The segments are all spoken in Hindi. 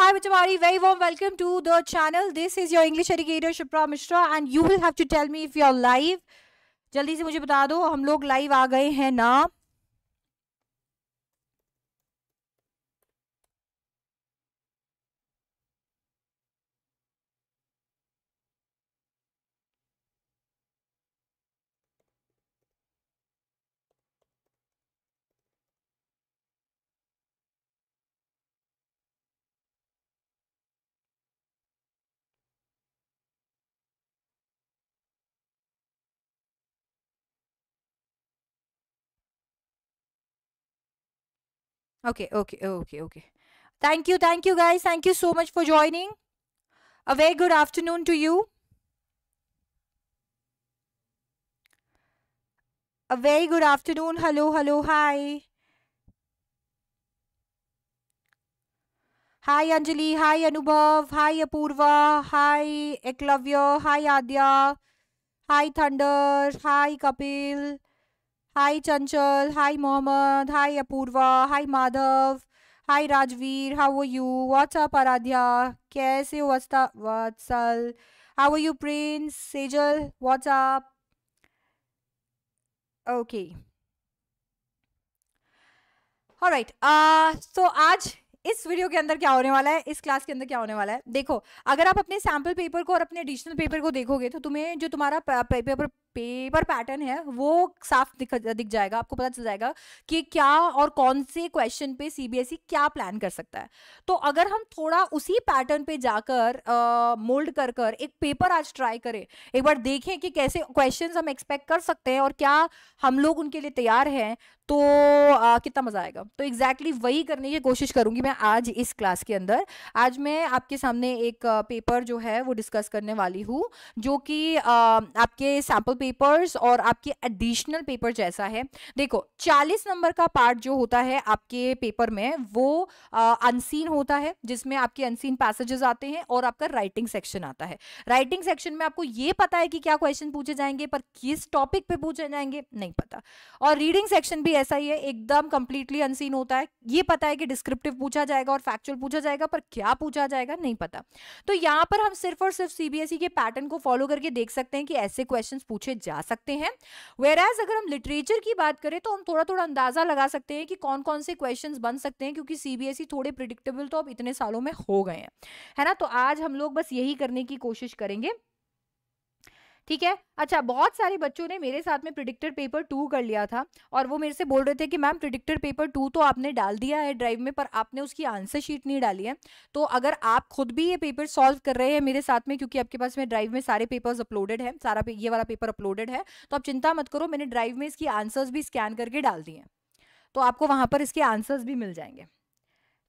Hi Mitawari, very warm welcome to the channel. This is your English educator Shubhra Mishra and you will have to tell me if you are live. जल्दी से मुझे बता दो हम लोग लाइव आ गए हैं ना Okay, okay, okay, okay. Thank you, thank you guys. Thank you so much for joining. A very good afternoon to you. A very good afternoon. Hello, hello, hi. Hi Anjali, hi Anubhav, hi Apurva, hi Eklavya, hi Adya, hi Thunder, hi Kapil. Hi Chanchal hi Mohammad hi Apurva hi Madhav hi Rajveer how are you what's up Aaradhya कैसे हो वस्ता Vatsal how are you Prince Sejal what's up okay right so आज इस वीडियो के अंदर क्या होने वाला है इस क्लास के अंदर क्या होने वाला है देखो अगर आप अपने सैम्पल पेपर को और अपने एडिशनल पेपर को देखोगे तो तुम्हें जो तुम्हारा पेपर पेपर पैटर्न है वो साफ दिख दिख जाएगा आपको पता चल जाएगा कि क्या और कौन से क्वेश्चन पे सीबीएसई e क्या प्लान कर सकता है तो अगर हम थोड़ा उसी पैटर्न पे जाकर मोल्ड कर कर एक पेपर आज ट्राई करें एक बार देखें कि कैसे क्वेश्चंस हम एक्सपेक्ट कर सकते हैं और क्या हम लोग उनके लिए तैयार हैं तो आ, कितना मज़ा आएगा तो एग्जैक्टली exactly वही करने की कोशिश करूँगी मैं आज इस क्लास के अंदर आज मैं आपके सामने एक पेपर जो है वो डिस्कस करने वाली हूँ जो कि आपके सैम्पल पेपर्स और आपके एडिशनल पेपर जैसा है देखो 40 नंबर का पार्ट जो होता है आपके पेपर में वो अनसीन होता है जिसमें आपके अनसीन पैसेजेस आते हैं और आपका राइटिंग सेक्शन आता है राइटिंग सेक्शन में आपको ये पता है कि क्या क्वेश्चन पूछे जाएंगे पर किस टॉपिक पे पूछे जाएंगे नहीं पता और रीडिंग सेक्शन भी ऐसा ही है एकदम कंप्लीटली अनसीन होता है ये पता है कि डिस्क्रिप्टिव पूछा जाएगा और फैक्चुअल पूछा जाएगा पर क्या पूछा जाएगा नहीं पता तो यहाँ पर हम सिर्फ और सिर्फ सीबीएसई e के पैटर्न को फॉलो करके देख सकते हैं कि ऐसे क्वेश्चन पूछे पूछे जा सकते हैं वेर एज अगर हम लिटरेचर की बात करें तो हम थोड़ा थोड़ा अंदाजा लगा सकते हैं कि कौन कौन से क्वेश्चन बन सकते हैं क्योंकि सीबीएसई e थोड़े प्रिडिक्टेबल तो अब इतने सालों में हो गए हैं है ना तो आज हम लोग बस यही करने की कोशिश करेंगे ठीक है अच्छा बहुत सारे बच्चों ने मेरे साथ में प्रिडिक्टर पेपर टू कर लिया था और वो मेरे से बोल रहे थे कि मैम प्रिडिक्टर पेपर टू तो आपने डाल दिया है ड्राइव में पर आपने उसकी आंसर शीट नहीं डाली है तो अगर आप खुद भी ये पेपर सॉल्व कर रहे हैं मेरे साथ में क्योंकि आपके पास में ड्राइव में सारे पेपर्स अपलोडेड है सारा ये वाला पेपर अपलोडेड है तो आप चिंता मत करो मैंने ड्राइव में इसकी आंसर्स भी स्कैन करके डाल दिए तो आपको वहाँ पर इसके आंसर्स भी मिल जाएंगे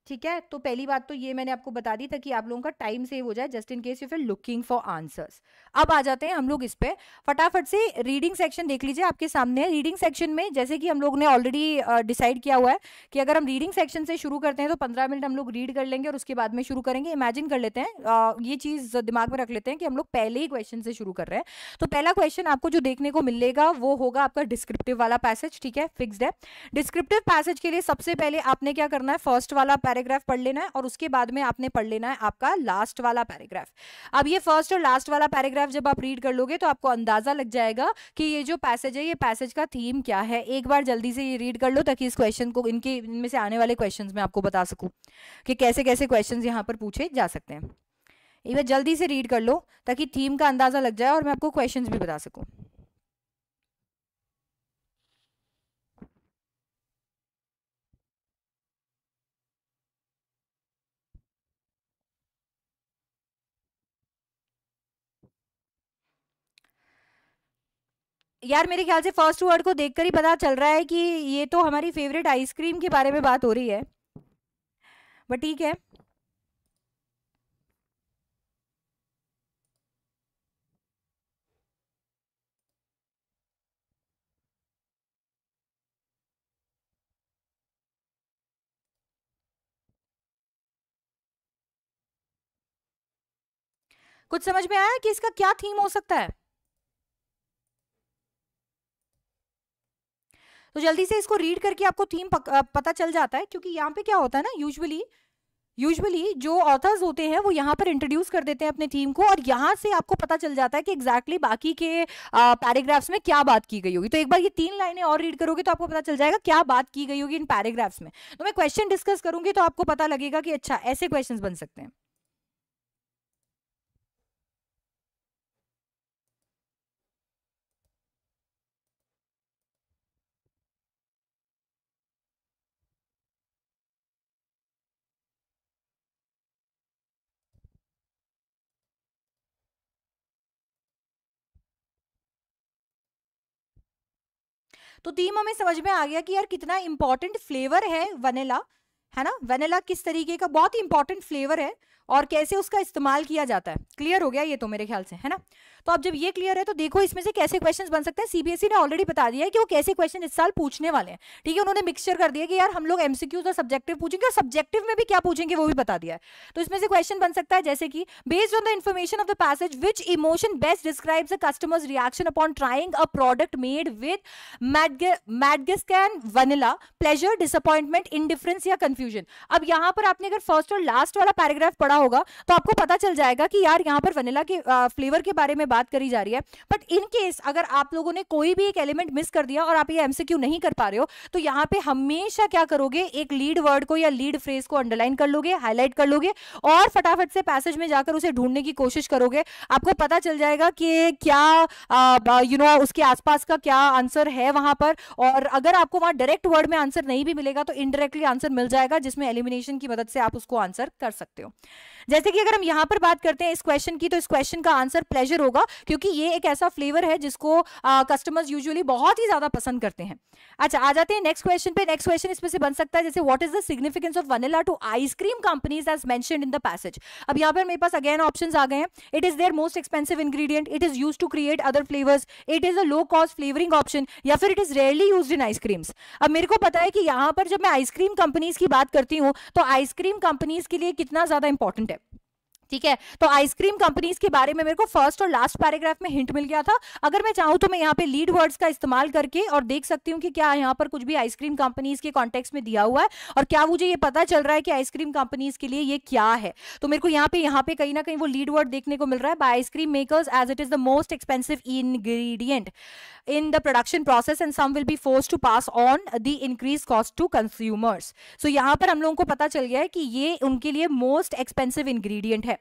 ठीक है तो पहली बात तो ये मैंने आपको बता दी था कि आप लोगों का टाइम सेव हो जाए जस्ट इन केस यू फिर लुकिंग फॉर आंसर्स अब आ जाते हैं हम लोग इस पर फटाफट से रीडिंग सेक्शन देख लीजिए आपके सामने है रीडिंग सेक्शन में जैसे कि हम लोग ने ऑलरेडी डिसाइड किया हुआ है कि अगर हम रीडिंग सेक्शन से शुरू करते हैं तो पंद्रह मिनट हम लोग रीड कर लेंगे और उसके बाद में शुरू करेंगे इमेजिन कर लेते हैं ये चीज़ दिमाग में रख लेते हैं कि हम लोग पहले ही क्वेश्चन से शुरू कर रहे हैं तो पहला क्वेश्चन आपको जो देखने को मिलेगा वो होगा आपका डिस्क्रिप्टिव वाला पैसेज ठीक है फिक्सड है डिस्क्रिप्टिव पैसेज के लिए सबसे पहले आपने क्या करना है फर्स्ट वाला पैराग्राफ पढ़ लेना है और उसके बाद में आपने पढ़ लेना है आपका लास्ट वाला पैराग्राफ अब ये फर्स्ट और लास्ट वाला पैराग्राफ जब आप रीड कर लोगे तो आपको अंदाजा लग जाएगा कि ये जो पैसेज है ये पैसेज का थीम क्या है एक बार जल्दी से ये रीड कर लो ताकि इस क्वेश्चन को इनके इनमें से आने वाले क्वेश्चन में आपको बता सकूँ कि कैसे कैसे क्वेश्चन यहाँ पर पूछे जा सकते हैं एक बार जल्दी से रीड कर लो ताकि थीम का अंदाज़ा लग जाए और मैं आपको क्वेश्चन भी बता सकूँ यार मेरे ख्याल से फर्स्ट वर्ड को देखकर ही पता चल रहा है कि ये तो हमारी फेवरेट आइसक्रीम के बारे में बात हो रही है बट ठीक है कुछ समझ में आया कि इसका क्या थीम हो सकता है तो जल्दी से इसको रीड करके आपको थीम पता चल जाता है क्योंकि यहाँ पे क्या होता है ना यूजली यूजली जो ऑथर्स होते हैं वो यहाँ पर इंट्रोड्यूस कर देते हैं अपने थीम को और यहाँ से आपको पता चल जाता है कि एग्जैक्टली exactly बाकी के पैराग्राफ्स में क्या बात की गई होगी तो एक बार ये तीन लाइनें और रीड करोगे तो आपको पता चल जाएगा क्या बात की गई होगी इन पैराग्राफ्स में तो मैं क्वेश्चन डिस्कस करूंगी तो आपको पता लगेगा कि अच्छा ऐसे क्वेश्चन बन सकते हैं तो थीम हमें समझ में आ गया कि यार कितना इंपॉर्टेंट फ्लेवर है वनीला है ना वेनेला किस तरीके का बहुत ही इंपॉर्टेंट फ्लेवर है और कैसे उसका इस्तेमाल किया जाता है क्लियर हो गया ये तो मेरे ख्याल से है ना तो आप जब ये क्लियर है तो देखो इसमें से कैसे क्वेश्चन बन सकते हैं सीबीएसई e ने ऑलरेडी बता दिया है कि वो कैसे क्वेश्चन इस साल पूछने वाले हैं ठीक है उन्होंने मिक्सचर कर दिया कि यार हम लोग एमसीक्यूज और सब्जेक्टिव पूछेंगे और सब्जेक्टिव में भी क्या पूछेंगे वो भी बता दिया है तो इसमें से क्वेश्चन बन सकता है जैसे कि based on the information of the passage which emotion best describes the customers reaction upon trying a product made with Madagascan vanilla pleasure disappointment indifference या कंफ्यूजन अब यहां पर आपने अगर फर्स्ट और लास्ट वाला पैराग्राफ पढ़ा होगा तो आपको पता चल जाएगा कि यार यहाँ पर वनिला के फ्लेवर के बारे में बात करी जा रही है बट इन केस अगर आप लोगों ने कोई भी एक एलिमेंट मिस कर दिया और आप ये एमसीक्यू नहीं कर पा रहे हो तो यहाँ पे हमेशा क्या करोगे एक लीड वर्ड को या लीड फ्रेज को अंडरलाइन कर लोगे हाईलाइट कर लोगे और फटाफट से पैसेज में जाकर उसे ढूंढने की कोशिश करोगे आपको पता चल जाएगा कि क्या यू नो उसके आसपास का क्या आंसर है वहां पर और अगर आपको वहां डायरेक्ट वर्ड में आंसर नहीं भी मिलेगा तो इनडायरेक्टली आंसर मिल जाएगा जिसमें एलिमिनेशन की मदद से आप उसको आंसर कर सकते हो जैसे कि अगर हम यहाँ पर बात करते हैं इस क्वेश्चन की तो इस क्वेश्चन का आंसर प्लेजर होगा क्योंकि ये एक ऐसा फ्लेवर है जिसको कस्टमर्स यूजुअली बहुत ही ज्यादा पसंद करते हैं अच्छा आ जाते हैं नेक्स्ट क्वेश्चन पे नेक्स्ट क्वेश्चन इसमें से बन सकता है जैसे what is the significance of vanilla to ice cream companies as mentioned in the passage अब यहाँ पर मेरे पास अगेन ऑप्शन आ गए हैं it is their most expensive ingredient it is use to create other flavours it is a low cost flavouring option या फिर it is rarely use in ice creams अब मेरे को पता है कि यहाँ पर जब मैं आइसक्रीम कंपनीज की बात करती हूँ तो आइसक्रीम कंपनीज के लिए कितना ज्यादा इंपॉर्टेंट है ठीक है तो आइसक्रीम कंपनीज के बारे में मेरे को फर्स्ट और लास्ट पैराग्राफ में हिंट मिल गया था अगर मैं चाहूं तो मैं यहाँ पे लीड वर्ड्स का इस्तेमाल करके और देख सकती हूँ कि क्या यहाँ पर कुछ भी आइसक्रीम कंपनीज के कॉन्टेक्स में दिया हुआ है और क्या मुझे ये पता चल रहा है कि आइसक्रीम कंपनीज के लिए ये क्या है तो मेरे को यहाँ पे यहाँ पे कहीं ना कहीं वो लीड वर्ड देखने को मिल रहा है by ice cream makers as it is the most expensive ingredient in the production process and some will be force to pass on the increase cost to consumers so यहाँ पर हम लोगों को पता चल गया है कि ये उनके लिए मोस्ट एक्सपेंसिव इंग्रीडियंट है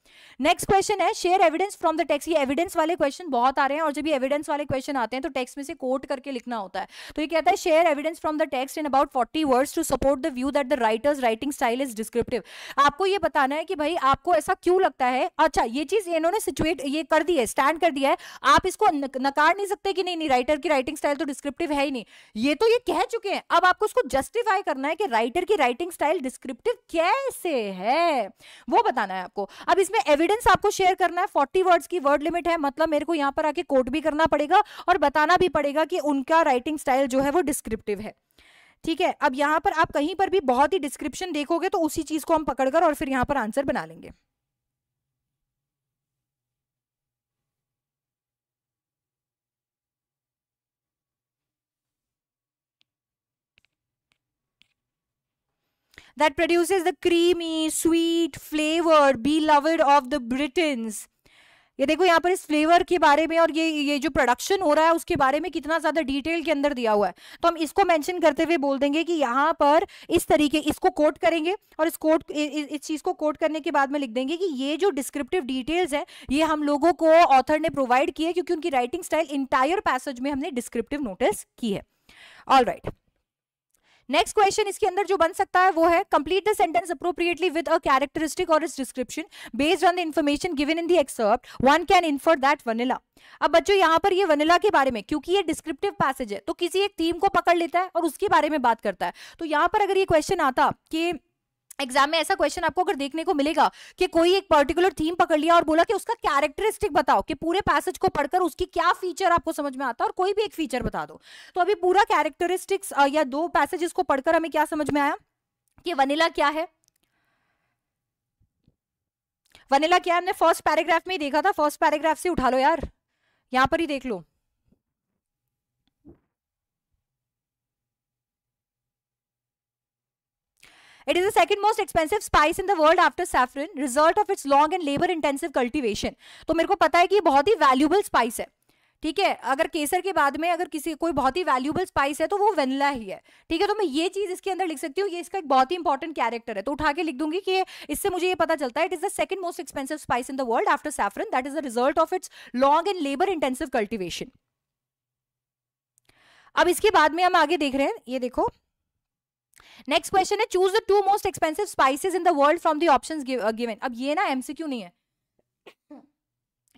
नेक्स्ट क्वेश्चन है share evidence from the text ये एविडेंस वाले क्वेश्चन बहुत आ रहे हैं और जब ये एविडेंस वाले क्वेश्चन आते हैं तो टेक्स में से कोट करके लिखना होता है तो ये कहता है share evidence from the text in about forty words to support the view that the writer's writing style is descriptive आपको ये बताना है कि भाई आपको ऐसा क्यों लगता है अच्छा ये चीज इन्होंने सिचुएट ये कर दी है स्टैंड कर दिया है आप इसको नकार नहीं सकते कि नहीं नहीं राइटर की राइटिंग स्टाइल तो डिस्क्रिप्टिव है ही नहीं ये तो ये कह चुके हैं अब आपको उसको जस्टिफाई करना है कि राइटर की राइटिंग स्टाइल डिस्क्रिप्टिव कैसे है वो बताना है आपको अब इसमें एविडेंस आपको शेयर करना है फोर्टी वर्ड्स की वर्ड लिमिट है मतलब मेरे को यहाँ पर आके कोट भी करना पड़ेगा और बताना भी पड़ेगा कि उनका राइटिंग स्टाइल जो है वो डिस्क्रिप्टिव है ठीक है अब यहाँ पर आप कहीं पर भी बहुत ही डिस्क्रिप्शन देखोगे तो उसी चीज़ को हम पकड़कर और फिर यहाँ पर आंसर बना लेंगे that produces the creamy, sweet flavor beloved of the Britons. ये देखो यहाँ पर इस फ्लेवर के बारे में और ये ये जो प्रोडक्शन हो रहा है उसके बारे में कितना ज्यादा डिटेल के अंदर दिया हुआ है तो हम इसको मेंशन करते हुए बोल देंगे कि यहाँ पर इस तरीके इसको कोट करेंगे और इस कोट इस, चीज को कोट करने के बाद में लिख देंगे कि ये जो डिस्क्रिप्टिव डिटेल्स है ये हम लोगों को ऑथर ने प्रोवाइड किया क्योंकि उनकी राइटिंग स्टाइल इंटायर पैसेज में हमने डिस्क्रिप्टिव नोटिस की है all right right. Next question इसके अंदर जो बन सकता है वो है complete the sentence appropriately with a characteristic और इस description based on the information given in the excerpt one can infer that vanilla अब बच्चों यहाँ पर ये वनिला के बारे में क्योंकि ये डिस्क्रिप्टिव पैसेज है तो किसी एक थीम को पकड़ लेता है और उसके बारे में बात करता है तो यहाँ पर अगर ये क्वेश्चन आता कि एग्जाम में ऐसा क्वेश्चन आपको अगर देखने को मिलेगा कि कोई एक पर्टिकुलर थीम पकड़ लिया और बोला कि उसका कैरेक्टरिस्टिक बताओ कि पूरे पैसेज को पढ़कर उसकी क्या फीचर आपको समझ में आता है और कोई भी एक फीचर बता दो तो अभी पूरा कैरेक्टरिस्टिक्स या दो पैसेजेस को पढ़कर हमें क्या समझ में आया कि वनीला क्या है वनीला क्या हमने फर्स्ट पैराग्राफ में ही देखा था फर्स्ट पैराग्राफ से उठा लो यार यहां पर ही देख लो It is the second most expensive spice in the world after saffron, result of its long and labor intensive cultivation. तो मेरे को पता है कि ये बहुत ही valuable spice है ठीक है अगर केसर के बाद में अगर किसी कोई बहुत ही वैल्यूबल स्पाइस है तो वो वेनिला ही है ठीक है तो मैं ये चीज इसके अंदर लिख सकती हूँ ये इसका एक बहुत ही इंपॉर्टेंट कैरेक्टर है तो उठा के लिख दूंगी कि इससे मुझे ये पता चलता है it is the second most expensive spice in the world after saffron that is the result of its long and labour intensive cultivation अब इसके बाद में हम आगे देख रहे हैं ये देखो नेक्स्ट क्वेश्चन है choose the two most expensive spices in the world from the options given अब ये ना एमसीक्यू नहीं है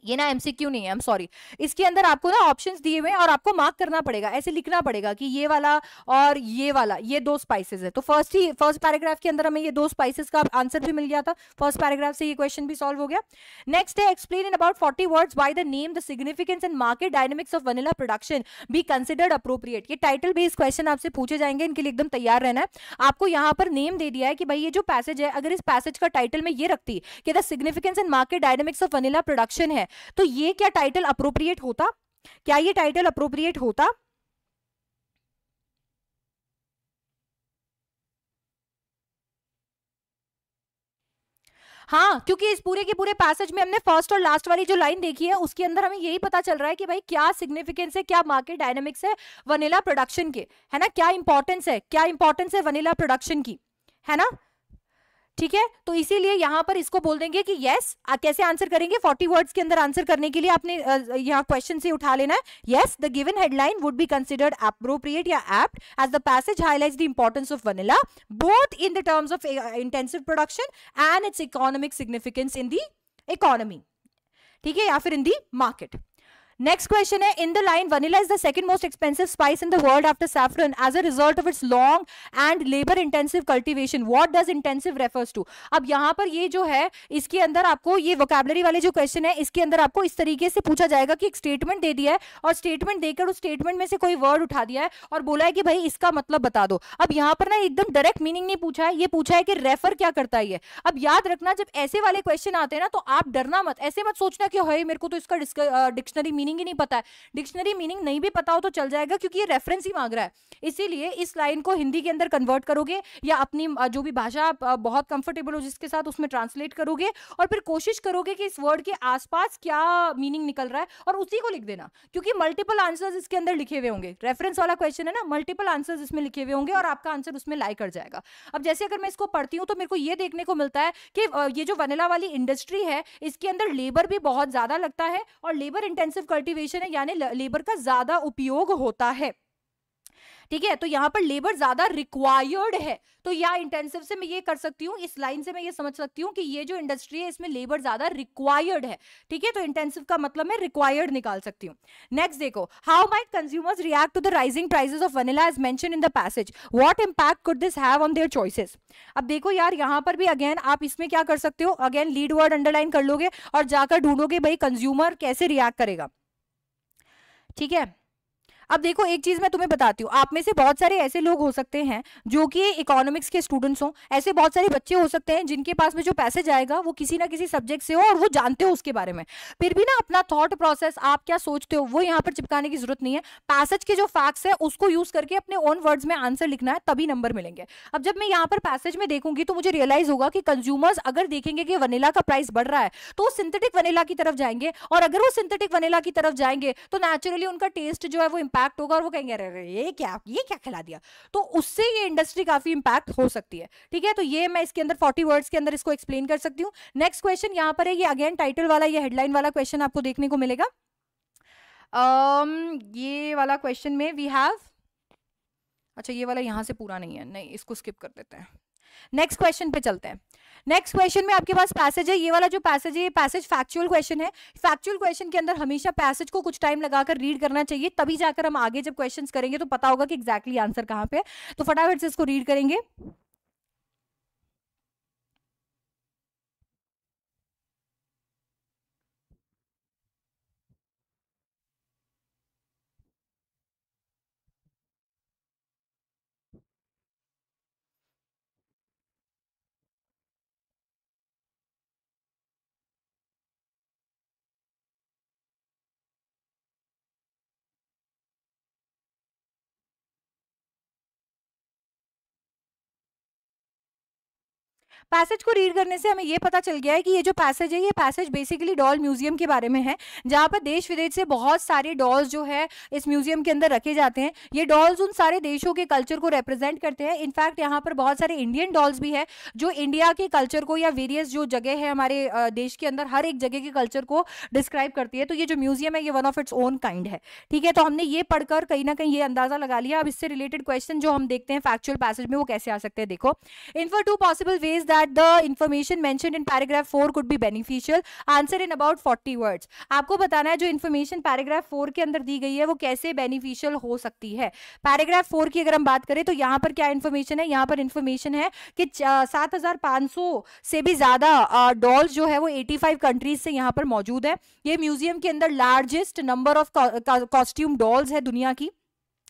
ये ना एमसीक्यू नहीं है एम सॉरी इसके अंदर आपको ना ऑप्शंस दिए हुए हैं और आपको मार्क करना पड़ेगा ऐसे लिखना पड़ेगा कि ये वाला और ये वाला ये दो स्पाइसेस है तो फर्स्ट ही फर्स्ट पैराग्राफ के अंदर हमें ये दो स्पाइसेस का आंसर भी मिल गया था फर्स्ट पैराग्राफ से ये क्वेश्चन भी सॉल्व हो गया नेक्स्ट है explain in about forty words by the name the significance and market dynamics of vanilla production be considered appropriate ये टाइटल बेस्ड क्वेश्चन आपसे पूछे जाएंगे इनके लिए एकदम तैयार रहना है आपको यहाँ पर नेम दे दिया है कि भाई ये जो पैसेज है अगर इस पैसेज का टाइटल में ये रखती कि the significance and market dynamics of vanilla production है तो ये क्या टाइटल अप्रोप्रिएट होता क्या ये टाइटल अप्रोप्रिएट होता हाँ क्योंकि इस पूरे के पूरे पैसेज में हमने फर्स्ट और लास्ट वाली जो लाइन देखी है उसके अंदर हमें यही पता चल रहा है कि भाई क्या सिग्निफिकेंस है क्या मार्केट डायनेमिक्स है वनीला प्रोडक्शन के है ना क्या इंपॉर्टेंस है क्या इंपॉर्टेंस है वनीला प्रोडक्शन की है ना ठीक है तो इसीलिए यहाँ पर इसको बोल देंगे कि यस कैसे आंसर करेंगे फोर्टी वर्ड्स के अंदर आंसर करने के लिए आपने यहाँ क्वेश्चन से उठा लेना है yes the given headline would be considered appropriate या apt as the passage highlight the importance of vanilla both in the terms of intensive production and its economic significance in the economy ठीक है या फिर in the market next question है in the line vanilla is the second most expensive spice in the world after saffron as a result of its long and labour intensive cultivation what does intensive refers to अब यहां पर ये जो है इसके अंदर आपको ये वोकेबलरी वाले जो क्वेश्चन है इसके अंदर आपको इस तरीके से पूछा जाएगा कि एक स्टेटमेंट दे दिया है और स्टेटमेंट देकर उस स्टेटमेंट में से कोई वर्ड उठा दिया है और बोला है कि भाई इसका मतलब बता दो अब यहाँ पर ना एकदम डायरेक्ट मीनिंग नहीं पूछा है ये पूछा है कि रेफर क्या करता है अब याद रखना जब ऐसे वाले क्वेश्चन आते हैं ना तो आप डरना मत ऐसे मत सोचना कि मेरे को तो इसका डिक्शनरी मीनिंग ही नहीं पता है डिक्शनरी मीनिंग नहीं भी पता हो तो चल जाएगा क्योंकि ये रेफरेंस ही मांग रहा है इसीलिए इस लाइन को हिंदी के अंदर कन्वर्ट करोगे या अपनी जो भी भाषा बहुत कंफर्टेबल हो जिसके साथ उसमें ट्रांसलेट करोगे और फिर कोशिश करोगे कि इस वर्ड के आसपास क्या मीनिंग निकल रहा है और उसी को लिख देना क्योंकि मल्टीपल आंसर्स इसके अंदर लिखे हुए होंगे रेफरेंस वाला क्वेश्चन है ना मल्टीपल आंसर्स इसमें लिखे हुए होंगे और आपका आंसर उसमें लाई कर जाएगा अब जैसे अगर मैं इसको पढ़ती हूँ तो मेरे को ये देखने को मिलता है कि ये जो वनीला वाली इंडस्ट्री है इसके अंदर लेबर भी बहुत ज़्यादा लगता है और लेबर इंटेंसिव कल्टिवेशन है यानी लेबर का ज्यादा उपयोग होता है ठीक है तो यहाँ पर लेबर ज्यादा रिक्वायर्ड है तो या इंटेंसिव से मैं ये कर सकती हूँ इस लाइन से मैं ये समझ सकती हूँ कि ये जो इंडस्ट्री है इसमें लेबर ज्यादा रिक्वायर्ड है ठीक है तो इंटेंसिव का मतलब मैं रिक्वायर्ड निकाल सकती हूँ नेक्स्ट देखो how might consumers react to the rising prices of vanilla is mention in the passage what impact could this have on their choices अब देखो यार यहाँ पर भी अगेन आप इसमें क्या कर सकते हो अगेन लीड वर्ड अंडरलाइन कर लोगे और जाकर ढूंढोगे भाई कंज्यूमर कैसे रिएक्ट करेगा ठीक है अब देखो एक चीज मैं तुम्हें बताती हूँ आप में से बहुत सारे ऐसे लोग हो सकते हैं जो कि इकोनॉमिक्स के स्टूडेंट्स हों ऐसे बहुत सारे बच्चे हो सकते हैं जिनके पास में जो पैसे जाएगा वो किसी ना किसी सब्जेक्ट से हो और वो जानते हो उसके बारे में फिर भी ना अपना थॉट प्रोसेस आप क्या सोचते हो वो यहाँ पर चिपकाने की जरूरत नहीं है पैसेज के जो फैक्ट्स है उसको यूज करके अपने ओन वर्ड्स में आंसर लिखना है तभी नंबर मिलेंगे अब जब मैं यहाँ पर पैसेज में देखूंगी तो मुझे रियलाइज होगा कि कंज्यूमर्स अगर देखेंगे कि वनीला का प्राइस बढ़ रहा है तो वो सिंथेटिक वनीला की तरफ जाएंगे और अगर वो सिंथेटिक वनीला की तरफ जाएंगे तो नेचुरली उनका टेस्ट जो है वो इम्पैक्ट होगा और वो कहेंगे अरे ये क्या ये क्या खिला दिया तो उससे ये इंडस्ट्री काफी इंपैक्ट हो सकती है ठीक है तो ये मैं इसके अंदर फोर्टी वर्ड्स के अंदर इसको एक्सप्लेन कर सकती हूँ नेक्स्ट क्वेश्चन यहाँ पर है ये अगेन टाइटल वाला ये हेडलाइन वाला क्वेश्चन आपको देखने को मिलेगा um, ये वाला क्वेश्चन में वी हैव अच्छा ये वाला यहाँ से पूरा नहीं है नहीं इसको स्किप कर देते हैं नेक्स्ट क्वेश्चन पे चलते हैं नेक्स्ट क्वेश्चन में आपके पास पैसेज है ये वाला जो पैसेज है ये पैसेज फैक्चुअल क्वेश्चन है फैक्चुअल क्वेश्चन के अंदर हमेशा पैसेज को कुछ टाइम लगाकर रीड करना चाहिए तभी जाकर हम आगे जब क्वेश्चन करेंगे तो पता होगा कि exactly आंसर कहाँ पे है तो फटाफट से इसको रीड करेंगे पैसेज को रीड करने से हमें ये पता चल गया है कि ये जो पैसेज है ये पैसेज बेसिकली डॉल म्यूजियम के बारे में है जहाँ पर देश विदेश से बहुत सारे डॉल्स जो है इस म्यूजियम के अंदर रखे जाते हैं ये डॉल्स उन सारे देशों के कल्चर को रिप्रेजेंट करते हैं इनफैक्ट यहाँ पर बहुत सारे इंडियन डॉल्स भी है जो इंडिया के कल्चर को या वेरियस जो जगह है हमारे देश के अंदर हर एक जगह के कल्चर को डिस्क्राइब करती है तो ये जो म्यूजियम है ये one of its own kind है ठीक है तो हमने ये पढ़कर कहीं ना कहीं ये अंदाजा लगा लिया अब इससे रिलेटेड क्वेश्चन जो हम देखते हैं फैक्चुअल पैसेज में वो कैसे आ सकते हैं देखो in for two possible ways that that the information mentioned in paragraph 4 could be beneficial answer in about 40 words आपको बताना है जो इन्फॉर्मेशन पैराग्राफ 4 के अंदर दी गई है वो कैसे बेनिफिशियल हो सकती है पैराग्राफ 4 की अगर हम बात करें तो यहाँ पर क्या इन्फॉर्मेशन है यहाँ पर इन्फॉर्मेशन है कि सात से भी ज़्यादा डॉल्स जो है वो 85 कंट्रीज से यहाँ पर मौजूद है ये म्यूजियम के अंदर largest number of costume dolls है दुनिया की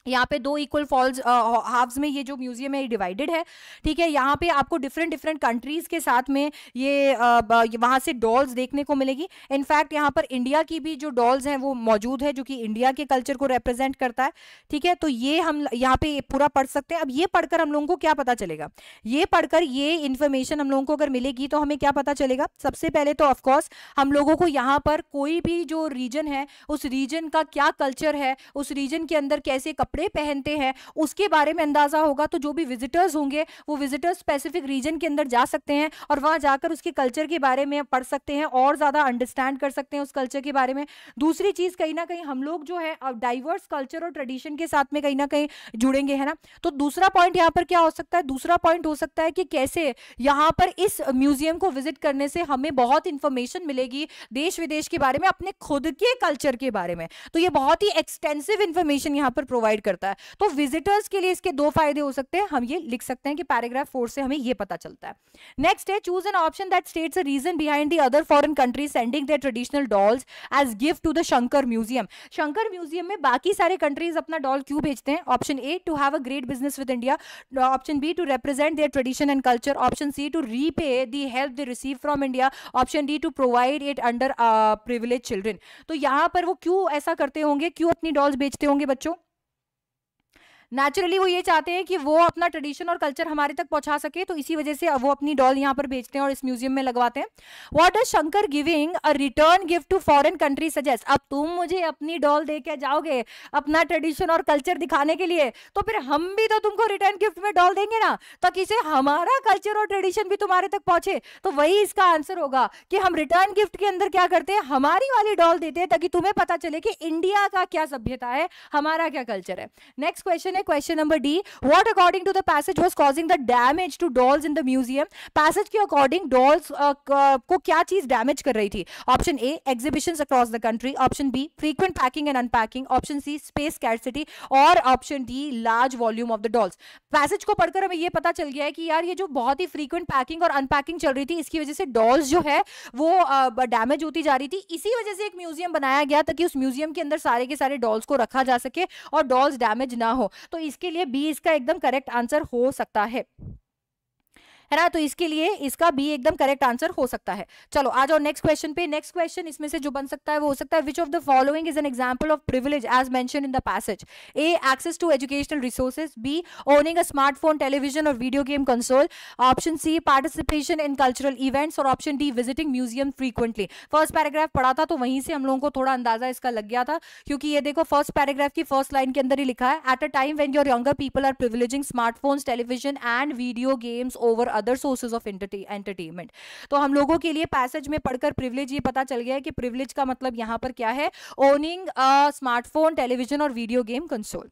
यहाँ पे दो इक्वल फॉल्स हाफ्स में ये जो म्यूजियम है ये डिवाइडेड है ठीक है यहाँ पे आपको डिफरेंट डिफरेंट कंट्रीज़ के साथ में ये वहाँ से डॉल्स देखने को मिलेगी इनफैक्ट यहाँ पर इंडिया की भी जो डॉल्स हैं वो मौजूद है जो कि इंडिया के कल्चर को रिप्रेजेंट करता है ठीक है तो ये हम यहाँ पे पूरा पढ़ सकते हैं अब ये पढ़कर हम लोगों को क्या पता चलेगा ये पढ़कर ये इन्फॉर्मेशन हम लोगों को अगर मिलेगी तो हमें क्या पता चलेगा सबसे पहले तो ऑफकोर्स हम लोगों को यहाँ पर कोई भी जो रीजन है उस रीजन का क्या कल्चर है उस रीजन के अंदर कैसे कप कपड़े पहनते हैं उसके बारे में अंदाज़ा होगा तो जो भी विजिटर्स होंगे वो विजिटर्स स्पेसिफिक रीजन के अंदर जा सकते हैं और वहां जाकर उसके कल्चर के बारे में पढ़ सकते हैं और ज़्यादा अंडरस्टैंड कर सकते हैं उस कल्चर के बारे में दूसरी चीज़ कहीं ना कहीं हम लोग जो है डाइवर्स कल्चर और ट्रेडिशन के साथ में कहीं ना कहीं जुड़ेंगे है ना तो दूसरा पॉइंट यहाँ पर क्या हो सकता है दूसरा पॉइंट हो सकता है कि कैसे यहाँ पर इस म्यूजियम को विजिट करने से हमें बहुत इंफॉर्मेशन मिलेगी देश विदेश के बारे में अपने खुद के कल्चर के बारे में तो ये बहुत ही एक्सटेंसिव इंफॉर्मेशन यहाँ पर प्रोवाइड करता है तो विजिटर्स के लिए इसके दो फायदे हो सकते हैं हम ये लिख सकते हैं कि पैराग्राफ फोर से हमें ये पता चलता है नेक्स्ट है choose an option that states reason behind the other foreign countries sending the traditional dolls as gift to the Shankar museum Shankar museum में बाकी सारे कंट्रीज अपना डॉल क्यों भेजते हैं option A to have a great business with India option B to represent their tradition and culture option C to repay the help they receive from India option D to provide it under privilege children तो यहां पर वो क्यों ऐसा करते होंगे क्यों अपनी डॉल्स बेचते होंगे बच्चों नेचुरली वो ये चाहते हैं कि वो अपना ट्रेडिशन और कल्चर हमारे तक पहुंचा सके तो इसी वजह से वो अपनी डॉल यहाँ पर भेजते हैं और इस म्यूजियम में लगवाते हैं what does Shankar giving a return gift to foreign country suggest अब तुम मुझे अपनी डॉल दे के जाओगे अपना ट्रेडिशन और कल्चर दिखाने के लिए तो फिर हम भी तो तुमको रिटर्न गिफ्ट में डॉल देंगे ना तो किसे हमारा कल्चर और ट्रेडिशन भी तुम्हारे तक पहुंचे तो वही इसका आंसर होगा कि हम रिटर्न गिफ्ट के अंदर क्या करते हैं हमारी वाली डॉल देते हैं ताकि तुम्हें पता चले कि इंडिया का क्या सभ्यता है हमारा क्या कल्चर है नेक्स्ट क्वेश्चन है है question number D what according to the passage was causing the damage to dolls in the museum passage के अकॉर्डिंग डॉल्स uh, uh, को क्या चीज डैमेज कर रही थी option A exhibition across the country option B frequent packing and unpacking option C space capacity और option D large volume of the dolls passage को पढ़कर हमें यह पता चल गया है कि यार ये जो बहुत ही फ्रीक्वेंट पैकिंग और अनपैकिंग चल रही थी इसकी वजह से डॉल्स जो है वो डैमेज uh, होती जा रही थी इसी वजह से एक म्यूजियम बनाया गया ताकि उस म्यूजियम के अंदर सारे के सारे डॉल्स को रखा जा सके और डॉल्स डैमेज ना हो तो इसके लिए बी इसका एकदम करेक्ट आंसर हो सकता है है ना तो इसके लिए इसका बी एकदम करेक्ट आंसर हो सकता है चलो आ जाओ नेक्स्ट क्वेश्चन पे नेक्स्ट क्वेश्चन इसमें से जो बन सकता है वो हो सकता है which of the following is an example of privilege as मैं in the passage A access to educational resources B owning a smartphone television और video game console option C participation in cultural events और option D visiting museum frequently first paragraph पढ़ा था तो वहीं से हम लोगों को थोड़ा अंदाजा इसका लग गया था क्योंकि ये देखो फर्स्ट पैराग्राफ की फर्स्ट लाइन के अंदर ही लिखा है at a time when your younger people are privileging smartphone television and video games over other other sources of entertainment तो हम लोगों के लिए पैसेज में पढ़कर प्रिवलेज ये पता चल गया है कि प्रिवलेज का मतलब यहाँ पर क्या है ओनिंग स्मार्टफोन टेलीविजन और video game console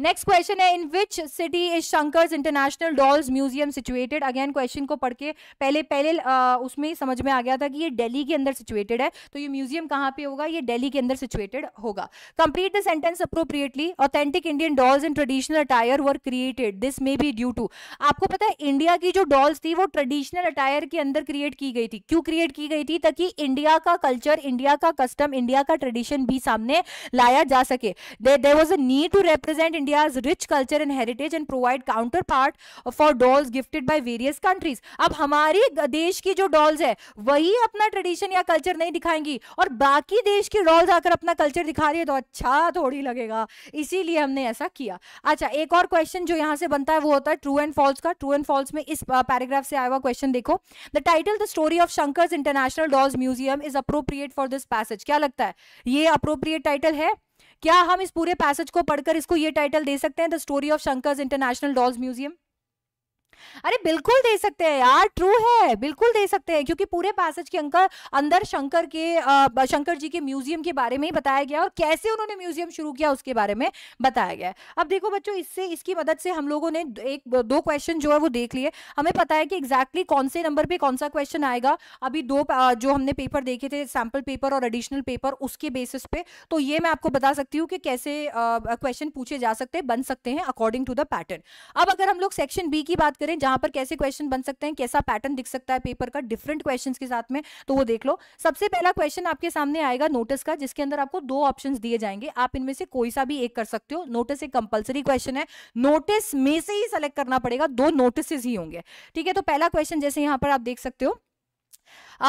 next question है in which city is Shankar's international dolls museum situated again question को पढ़ के पहले पहले आ, उसमें ही समझ में आ गया था कि ये दिल्ली के अंदर सिचुएटेड है तो ये म्यूजियम कहाँ पे होगा ये दिल्ली के अंदर सिचुएटेड होगा complete the sentence appropriately authentic Indian dolls in traditional attire were created this may be due to आपको पता है इंडिया की जो डॉल्स थी वो ट्रेडिशनल अटायर के अंदर क्रिएट की गई थी क्यों क्रिएट की गई थी ताकि इंडिया का कल्चर इंडिया का कस्टम इंडिया का ट्रेडिशन भी सामने लाया जा सके there was a need to represent represent India's rich culture and heritage and provide counterpart for dolls gifted by various countries. अब हमारी देश की जो dolls है वही अपना tradition या culture नहीं दिखाएंगी और बाकी देश की dolls आकर अपना culture दिखा रही है तो अच्छा थोड़ी लगेगा इसीलिए हमने ऐसा किया अच्छा एक और question जो यहाँ से बनता है वो होता है ट्रू एंड फॉल्स का ट्रू एंड फॉल्स में इस पैराग्राफ से आया हुआ क्वेश्चन देखो the title the story of Shankar's international dolls museum is appropriate for this passage क्या लगता है ये अप्रोप्रिएट टाइटल है क्या हम इस पूरे पैसेज को पढ़कर इसको ये टाइटल दे सकते हैं the story of Shankar's international dolls museum अरे बिल्कुल दे सकते हैं यार ट्रू है बिल्कुल दे सकते हैं क्योंकि पूरे पैसेज के अंकर अंदर शंकर के आ, शंकर जी के म्यूजियम के बारे में ही बताया गया और कैसे उन्होंने म्यूजियम शुरू किया उसके बारे में बताया गया अब देखो बच्चों इससे इसकी मदद से हम लोगों ने एक दो क्वेश्चन जो है वो देख लिए हमें पता है कि एग्जैक्टली exactly कौन से नंबर पर कौन सा क्वेश्चन आएगा अभी दो जो हमने पेपर देखे थे सैम्पल पेपर और एडिशनल पेपर उसके बेसिस पे तो ये मैं आपको बता सकती हूँ कि कैसे क्वेश्चन पूछे जा सकते बन सकते हैं अकॉर्डिंग टू द पैटर्न अब अगर हम लोग सेक्शन बी की बात करें जहां पर कैसे क्वेश्चन बन सकते हैं कैसा पैटर्न दिख सकता है पेपर का डिफरेंट क्वेश्चन के साथ में तो वो देख लो सबसे पहला क्वेश्चन आपके सामने आएगा नोटिस का जिसके अंदर आपको दो ऑप्शन दिए जाएंगे आप इनमें से कोई सा भी एक कर सकते हो नोटिस एक कंपल्सरी क्वेश्चन है नोटिस में से ही सेलेक्ट करना पड़ेगा दो नोटिस ही होंगे ठीक है तो पहला क्वेश्चन जैसे यहाँ पर आप देख सकते हो you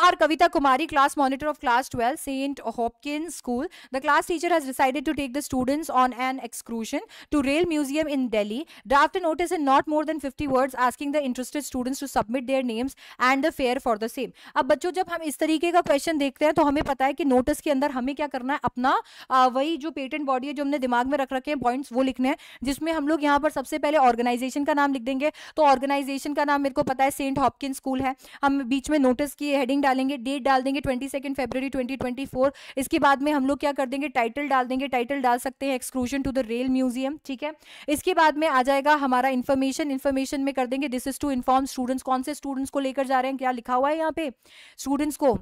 are Kavita Kumari, class monitor of class 12, St. Hopkins School. The class teacher has decided to take the students on an excursion to Rail Museum in Delhi. Draft a notice in not more than 50 words asking the interested students to submit their names and the fare for the same. अब बच्चों जब हम इस तरीके का क्वेश्चन देखते हैं तो हमें पता है कि नोटिस के अंदर हमें क्या करना है अपना आ, वही जो पेटेंट बॉडी है जो हमने दिमाग में रख रखे हैं पॉइंट्स वो लिखने हैं जिसमें हम लोग यहाँ पर सबसे पहले ऑर्गेनाइजेशन का नाम लिख देंगे तो ऑर्गेनाइजेशन का नाम मेरे को पता है सेंट हॉपकिन स्कूल है हम बी बीच में नोटिस की हेडिंग डालेंगे डेट डाल देंगे twenty second February twenty twenty four इसके बाद में हम लोग क्या कर देंगे टाइटल डाल देंगे टाइटल डाल सकते हैं excursion to the rail museum ठीक है इसके बाद में आ जाएगा हमारा इन्फॉर्मेशन इन्फॉर्मेशन में कर देंगे this is to inform students कौन से स्टूडेंट्स को लेकर जा रहे हैं क्या लिखा हुआ है यहाँ पे स्टूडेंट्स को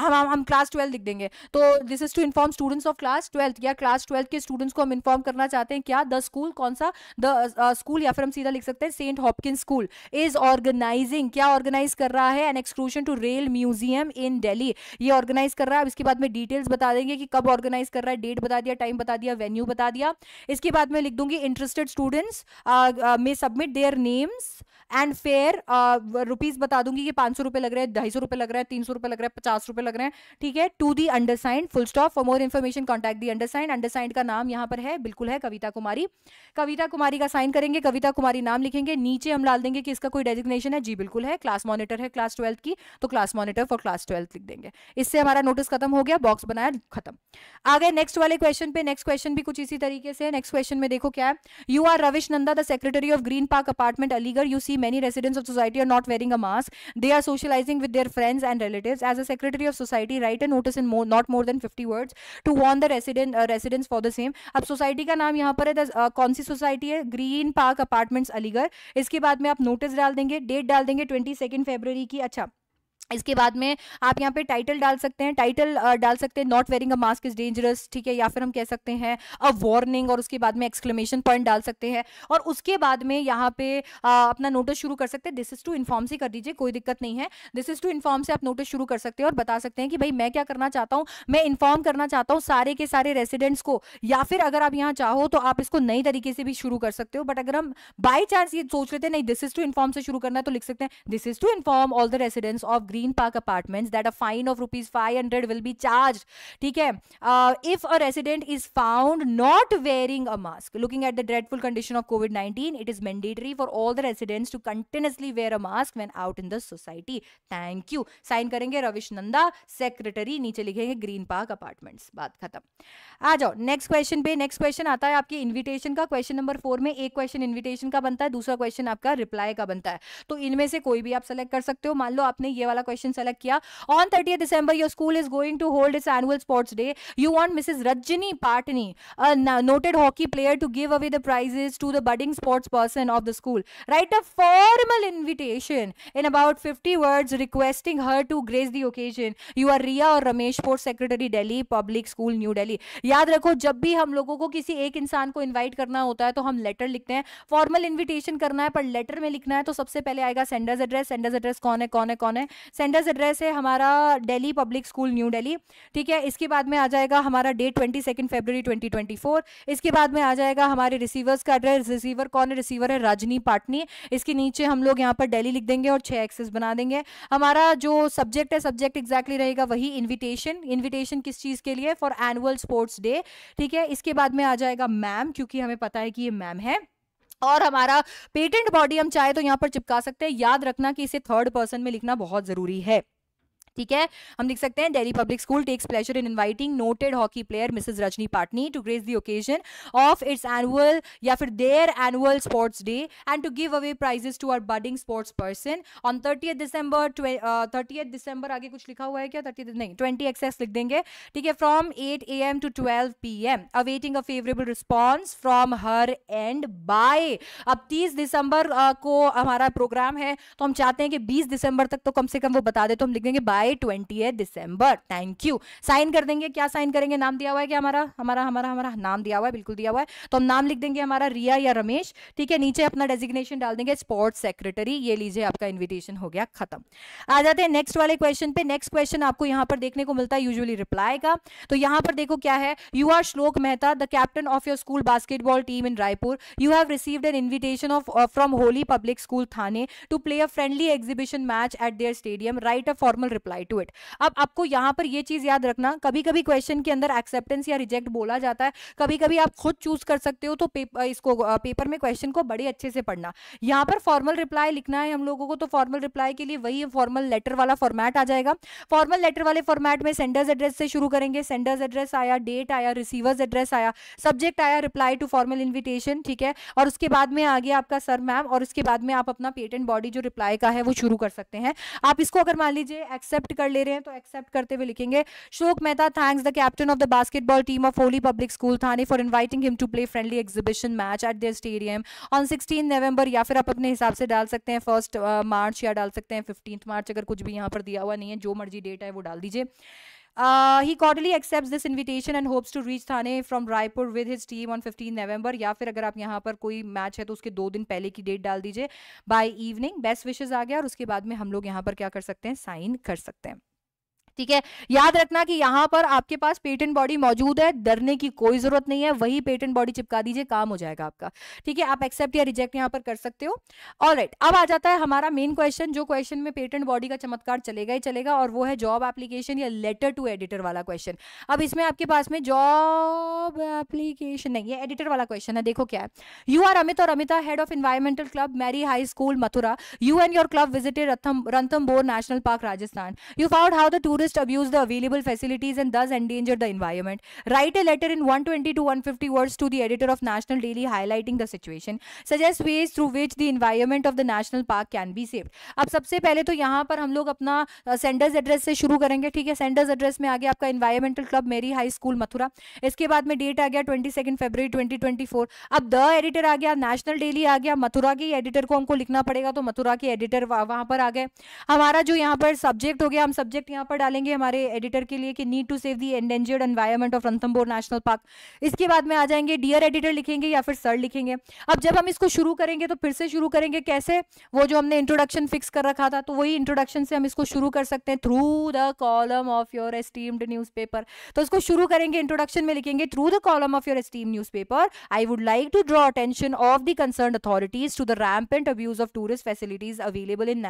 हम हम हम क्लास ट्वेल्थ लिख देंगे तो this is to inform students of class twelfth या क्लास ट्वेल्थ के स्टूडेंट्स को हम इन्फॉर्म करना चाहते हैं क्या द स्कूल कौन सा द स्कूल uh, या फिर हम सीधा लिख सकते हैं Saint Hopkin school is organising क्या ऑर्गेनाइज कर रहा है an excursion to rail museum in Delhi ये ऑर्गेनाइज कर रहा है इसके बाद में डिटेल्स बता देंगे कि कब ऑर्गेनाइज कर रहा है डेट बता दिया टाइम बता दिया वेन्यू बता दिया इसके बाद में लिख दूंगी interested students may submit their names and fare rupees बता दूंगी कि पांच सौ रुपये लग रहे हैं ढाई सौ रुपये लग रहा है तीन सौ रुपए लग रहा है पचास रुपए लग रहे हैं ठीक है to the undersigned full stop for more information contact the undersigned undersigned का नाम यहाँ पर है बिल्कुल है कविता कुमारी कविता कुमारी का साइन करेंगे कविता कुमारी नाम लिखेंगे नीचे हम डाल देंगे कि इसका कोई डेजिग्नेशन है जी बिल्कुल है क्लास मॉनिटर है क्लास ट्वेल्थ की तो class monitor for class twelfth लिख देंगे इससे हमारा नोटिस खत्म हो गया बॉक्स बनाया खत्म आगे नेक्स्ट वाले क्वेश्चन पे नेक्स्ट क्वेश्चन भी कुछ इसी तरीके से नेक्स्ट क्वेश्चन में देखो क्या है you are Ravish Nanda the secretary of Green Park Apartment Aligarh you see many residents of society are not wearing a mask they are socialising with their friends and relatives as a secretary of society write a notice in not more than fifty words to warn the resident residence for the same अब सोसाइटी का नाम यहाँ पर है uh, कौन सी सोसाइटी है ग्रीन पार्क अपार्टमेंट्स अलीगढ़ इसके बाद में आप नोटिस डाल देंगे डेट डाल देंगे ट्वेंटी सेकेंड फेबररी की अच्छा इसके बाद में आप यहाँ पे टाइटल डाल सकते हैं टाइटल डाल सकते हैं not wearing a mask is dangerous ठीक है या फिर हम कह सकते हैं अ वार्निंग और उसके बाद में एक्सक्लेमेशन पॉइंट डाल सकते हैं और उसके बाद में यहाँ पे आ, अपना नोटिस शुरू कर सकते हैं दिस इज टू इन्फॉर्म से कर दीजिए कोई दिक्कत नहीं है दिस इज टू इन्फॉर्म से आप नोटिस शुरू कर सकते हैं और बता सकते हैं कि भाई मैं क्या करना चाहता हूँ मैं इन्फॉर्म करना चाहता हूँ सारे के सारे रेसिडेंट्स को या फिर अगर आप यहाँ चाहो तो आप इसको नई तरीके से भी शुरू कर सकते हो बट अगर हम बाई चांस ये सोच रहे थे नहीं दिस इज टू इन्फॉर्म से शुरू करना है तो लिख सकते हैं this is to inform all the residents of green Green Park Apartments that a fine of rupees five hundred will be charge ठीक है if a resident is found not wearing a mask looking at the dreadful condition of Covid nineteen it is mandatory for all the residents to continuously wear a mask when out in the society thank you sign करेंगे रविश नंदा सेक्रेटरी नीचे लिखेंगे ग्रीन पार्क अपार्टमेंट्स बात खत्म आ जाओ नेक्स्ट क्वेश्चन पे नेक्स्ट क्वेश्चन आता है आपके इन्विटेशन का क्वेश्चन नंबर फोर में एक क्वेश्चन इन्विटेशन का बनता है दूसरा क्वेश्चन आपका रिप्लाई का बनता है तो इनमें से कोई भी आप सेलेक्ट कर सकते हो मान लो आपने ये वाला क्वेश्चन सेलेक्ट किया on thirty December your school is going to hold its annual sports day you want Mrs Rajni Patni noted hockey player to give away the prizes to the budding sports person of the school write a formal invitation in about fifty words requesting her to grace the occasion you are Riya और Ramesh sports secretary Delhi public School New Delhi याद रखो जब भी हम लोगों को किसी एक इंसान को इन्वाइट करना होता है तो हम लेटर लिखते हैं फॉर्मल इन्विटेशन करना है पर लेटर में लिखना है तो सबसे पहले आएगा सेंडर्स एड्रेस सेंडर्स एड्रेस कौन है कौन है कौन है सेंडर्स एड्रेस है हमारा Delhi public School New Delhi ठीक है इसके बाद में आ जाएगा हमारा date twenty second February twenty twenty four इसके बाद में आ जाएगा हमारे रिसीवर्स का एड्रेस रिसीवर कौन है रिसीवर है रजनी पाटनी इसके नीचे हम लोग यहाँ पर डेली लिख देंगे और छः एक्सेस बना देंगे हमारा जो सब्जेक्ट है सब्जेक्ट एक्जैक्टली रहेगा वही इन्विटेशन इन्विटेशन किस चीज़ के लिए फॉर एनुअल स्पोर्ट्स डे ठीक है इसके बाद में आ जाएगा मैम क्योंकि हमें पता है कि ये मैम है और हमारा पेटेंट बॉडी हम चाहे तो यहाँ पर चिपका सकते हैं याद रखना कि इसे थर्ड पर्सन में लिखना बहुत जरूरी है ठीक है हम लिख सकते हैं Delhi public School takes pleasure in inviting noted hockey player Mrs Rajni Patni to grace the occasion of its annual या फिर their annual sports day and to give away prizes to our budding sports person on thirty December thirty December आगे कुछ लिखा हुआ है क्या थर्टी नहीं ट्वेंटी एक्सेस लिख देंगे ठीक है from eight A M to twelve P M awaiting a favourable response from her and by अब तीस दिसंबर uh, को हमारा प्रोग्राम है तो हम चाहते हैं कि बीस दिसंबर तक तो कम से कम वो बता दे तो हम लिख देंगे by by twenty December thank you sign कर देंगे क्या साइन करेंगे नाम दिया हुआ है क्या हमारा हमारा हमारा हमारा नाम दिया हुआ है बिल्कुल दिया हुआ है तो हम नाम लिख देंगे हमारा रिया या रमेश ठीक है नीचे अपना डेजिग्नेशन डाल देंगे स्पोर्ट्स सेक्रेटरी ये लीजिए आपका इन्विटेशन हो गया खत्म आ जाते हैं नेक्स्ट वाले क्वेश्चन पे नेक्स्ट क्वेश्चन आपको यहाँ पर देखने को मिलता है यूजली रिप्लाई का तो यहाँ पर देखो क्या है you are Shlok Mehta the captain of your school basketball team in Raipur you have received an invitation of from Holy Public School Thane to play a friendly exhibition match at their stadium write a formal reply reply to it अब आपको यहां पर यह चीज़ याद रखना कभी कभी क्वेश्चन के अंदर एक्सेप्टेंस या रिजेक्ट बोला जाता है कभी कभी आप खुद चूज कर सकते हो तो पेपर इसको पेपर में क्वेश्चन को बड़े अच्छे से पढ़ना यहां पर फॉर्मल रिप्लाई लिखना है हम लोगों को तो फॉर्मल रिप्लाई के लिए वही फॉर्मल लेटर वाला फॉर्मेट आ जाएगा फॉर्मल लेटर वाले फॉर्मेट में सेंडर्स एड्रेस से शुरू करेंगे सेंडर्स एड्रेस आया डेट आया रिसीवर्स एड्रेस आया सब्जेक्ट आया रिप्लाई टू फॉर्मल इन्विटेशन ठीक है और उसके बाद में आ गया आपका सर मैम और उसके बाद में आप अपना पेटेंट बॉडी जो रिप्लाई का है वो शुरू कर सकते हैं आप इसको अगर मान लीजिए एक्सेप्ट एक्सेप्ट कर ले रहे हैं तो एक्सेप्ट करते हुए लिखेंगे Shlok Mehta thanks the captain of the basketball team of Holy Public School Thane for inviting him to play friendly exhibition match at their stadium on sixteen November या फिर आप अपने हिसाब से डाल सकते हैं फर्स्ट मार्च uh, या डाल सकते हैं फिफ्टींथ मार्च अगर कुछ भी यहाँ पर दिया हुआ नहीं है जो मर्जी डेट है वो डाल दीजिए he cordially accept this invitation and hopes to reach Thane from Raipur with his team on fifteen November या फिर अगर आप यहाँ पर कोई मैच है तो उसके दो दिन पहले की डेट डाल दीजिए बाय इवनिंग बेस्ट विशेज आ गया और उसके बाद में हम लोग यहाँ पर क्या कर सकते हैं साइन कर सकते हैं ठीक है याद रखना कि यहां पर आपके पास पेटेंट बॉडी मौजूद है डरने की कोई जरूरत नहीं है वही पेटेंट बॉडी चिपका दीजिए काम हो जाएगा आपका ठीक है आप एक्सेप्ट या रिजेक्ट यहां पर कर सकते हो ऑल right, अब आ जाता है हमारा मेन क्वेश्चन जो क्वेश्चन में पेटेंट बॉडी का चमत्कार चलेगा ही चलेगा और वो है जॉब एप्लीकेशन या लेटर टू एडिटर वाला क्वेश्चन अब इसमें आपके पास में जॉब एप्लीकेशन नहीं है एडिटर वाला क्वेश्चन है देखो क्या है यू आर अमित और Amita head of environmental club Mary high school Mathura you and your club visited बोर national park Rajasthan you found how the tourist just abuse the available facilities and thus endanger the environment. Write a letter in 120 to 150 words to the editor of National Daily highlighting the situation. Suggest ways through which the environment of the national park can be saved. अब सबसे पहले तो यहाँ पर हम लोग अपना सेंडर्स एड्रेस से शुरू करेंगे ठीक है सेंडर्स एड्रेस में आ गया आपका environmental club Mary high school Mathura इसके बाद में डेट आ गया twenty second February twenty twenty four अब द एडिटर आ गया नेशनल डेली आ गया मथुरा के एडिटर को हमको लिखना पड़ेगा तो मथुरा के एडिटर वहाँ पर आ गए हमारा जो यहाँ पर सब्जेक्ट हो गया हम सब्जेक्ट यहाँ पर डालेंगे डालेंगे हमारे एडिटर के लिए कि need to save the endangered environment of Ranthambore national park इसके बाद में आ जाएंगे डियर एडिटर लिखेंगे या फिर सर लिखेंगे अब जब हम इसको शुरू करेंगे तो फिर से शुरू करेंगे कैसे वो जो हमने इंट्रोडक्शन फिक्स कर रखा था तो वही इंट्रोडक्शन से हम इसको शुरू कर सकते हैं through the column of your esteemed news तो इसको शुरू करेंगे इंट्रोडक्शन में लिखेंगे through the column of your esteem news I would like to draw attention of the concern authorities to the rampant abuse of tourist facilities available in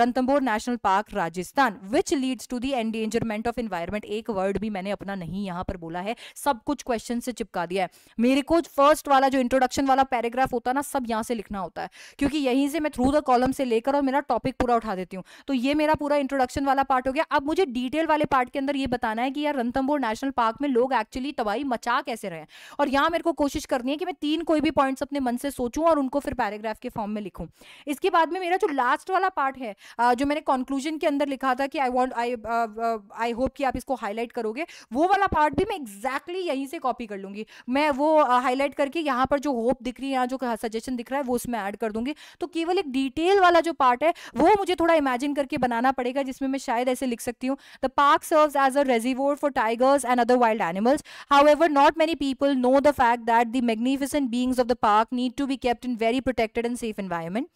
Ranthambore national park Rajasthan which leads to the endangerment of environment एक वर्ड भी मैंने अपना नहीं यहां पर बोला है सब कुछ क्वेश्चन से चिपका दिया है मेरे को फर्स्ट वाला जो इंट्रोडक्शन वाला पैराग्राफ होता है ना सब यहां से लिखना होता है क्योंकि यहीं से मैं थ्रू द कॉलम से लेकर और मेरा टॉपिक पूरा उठा देती हूँ तो ये मेरा पूरा इंट्रोडक्शन वाला पार्ट हो गया अब मुझे डिटेल वाले पार्ट के अंदर यह बताना है कि यार रंथमपुर नेशनल पार्क में लोग एक्चुअली तबाही मचा कैसे रहे और यहां मेरे को कोशिश करनी है कि मैं तीन कोई भी पॉइंट्स अपने मन से सोचूं और उनको फिर पैराग्राफ के फॉर्म में लिखूं इसके बाद में मेरा जो लास्ट वाला पार्ट है जो मैंने कॉन्क्लूजन के अंदर लिखा था कि I want I I hope कि आप इसको हाईलाइट करोगे वो वाला पार्ट भी मैं एग्जैक्टली exactly यहीं से कॉपी कर लूंगी मैं वो हाईलाइट करके यहाँ पर जो होप दिख रही है यहाँ जो सजेशन दिख रहा है वो उसमें ऐड कर दूंगी तो केवल एक डिटेल वाला जो पार्ट है वो मुझे थोड़ा इमेजिन करके बनाना पड़ेगा जिसमें मैं शायद ऐसे लिख सकती हूँ the park serve as a reservoir for tigers and other wild animals however not many people know the fact that the magnificent beings of the park need to be kept in very protected and safe environment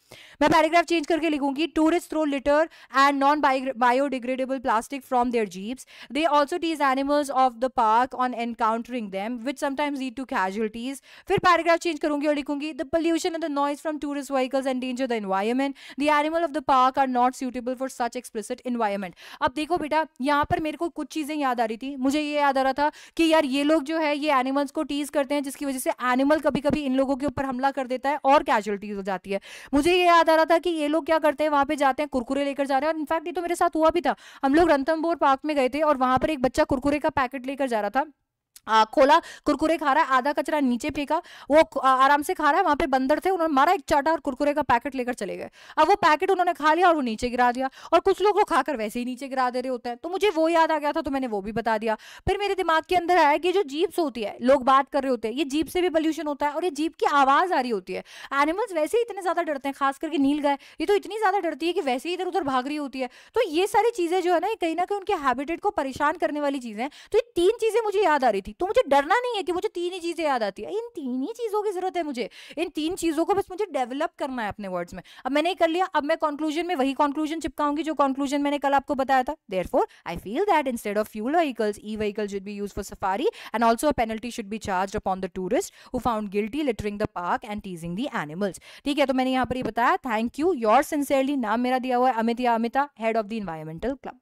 मैं पैराग्राफ चेंज करके लिखूंगी tourist throw litter and non biodegradable plastic plastic from their jeeps. They also tease animals of the park on encountering them, which sometimes lead to casualties. फिर पैराग्राफ चेंज करूंगी और लिखूंगी the pollution and the noise from tourist vehicles endanger the environment the animal of the park are not suitable for such explicit environment अब देखो बेटा यहाँ पर मेरे को कुछ चीज़ें याद आ रही थी मुझे ये याद आ रहा था कि यार ये लोग जो है ये एनिमल्स को टीज करते हैं जिसकी वजह से एनिमल कभी कभी इन लोगों के ऊपर हमला कर देता है और कैजुअलिटीज हो जाती है मुझे ये याद आ रहा था कि ये लोग क्या करते हैं वहाँ पे जाते हैं कुरकुरे लेकर जा रहे हैं और इनफैक्ट ये तो मेरे साथ हुआ भी था हम लोग लोग रणथम्बोर पार्क में गए थे और वहां पर एक बच्चा कुरकुरे का पैकेट लेकर जा रहा था आ, खोला कुरकुरे खा रहा है आधा कचरा नीचे फेंका वो आ, आराम से खा रहा है वहाँ पे बंदर थे उन्होंने मारा एक चाटा और कुरकुरे का पैकेट लेकर चले गए अब वो पैकेट उन्होंने खा लिया और वो नीचे गिरा दिया और कुछ लोग वो खाकर वैसे ही नीचे गिरा दे रहे होते हैं तो मुझे वो याद आ गया था तो मैंने वो भी बता दिया फिर मेरे दिमाग के अंदर आया कि जो जीप्स होती है लोग बात कर रहे होते हैं ये जीप से भी पॉल्यूशन होता है और ये जीप की आवाज़ आ रही होती है एनिमल्स वैसे ही इतने ज़्यादा डरते हैं खास करके नील गाय ये तो इतनी ज़्यादा डरती है कि वैसे ही इधर उधर भाग रही होती है तो ये सारी चीज़ें जो है ना कहीं ना कहीं उनके हैबिटेट को परेशान करने वाली चीज़ें हैं तो ये तीन चीज़ें मुझे याद आ रही थी तो मुझे डरना नहीं है कि मुझे तीन ही चीज़ें याद आती है इन तीन ही चीज़ों की ज़रूरत है मुझे इन तीन चीज़ों को बस मुझे डेवलप करना है अपने वर्ड्स में अब मैंने कर लिया अब मैं कंक्लूजन में वही कंक्लूजन चिपकाऊंगी जो कंक्लूजन मैंने कल आपको बताया था therefore I feel that instead of fuel vehicles e vehicle should be use for safari and also penalty should be charge upon the tourist who found guilty littering the park and teasing the animals ठीक है तो मैंने यहाँ पर ये बताया थैंक यू योर सिंसियरली नाम मेरा दिया हुआ है अमित या Amita head of the environmental club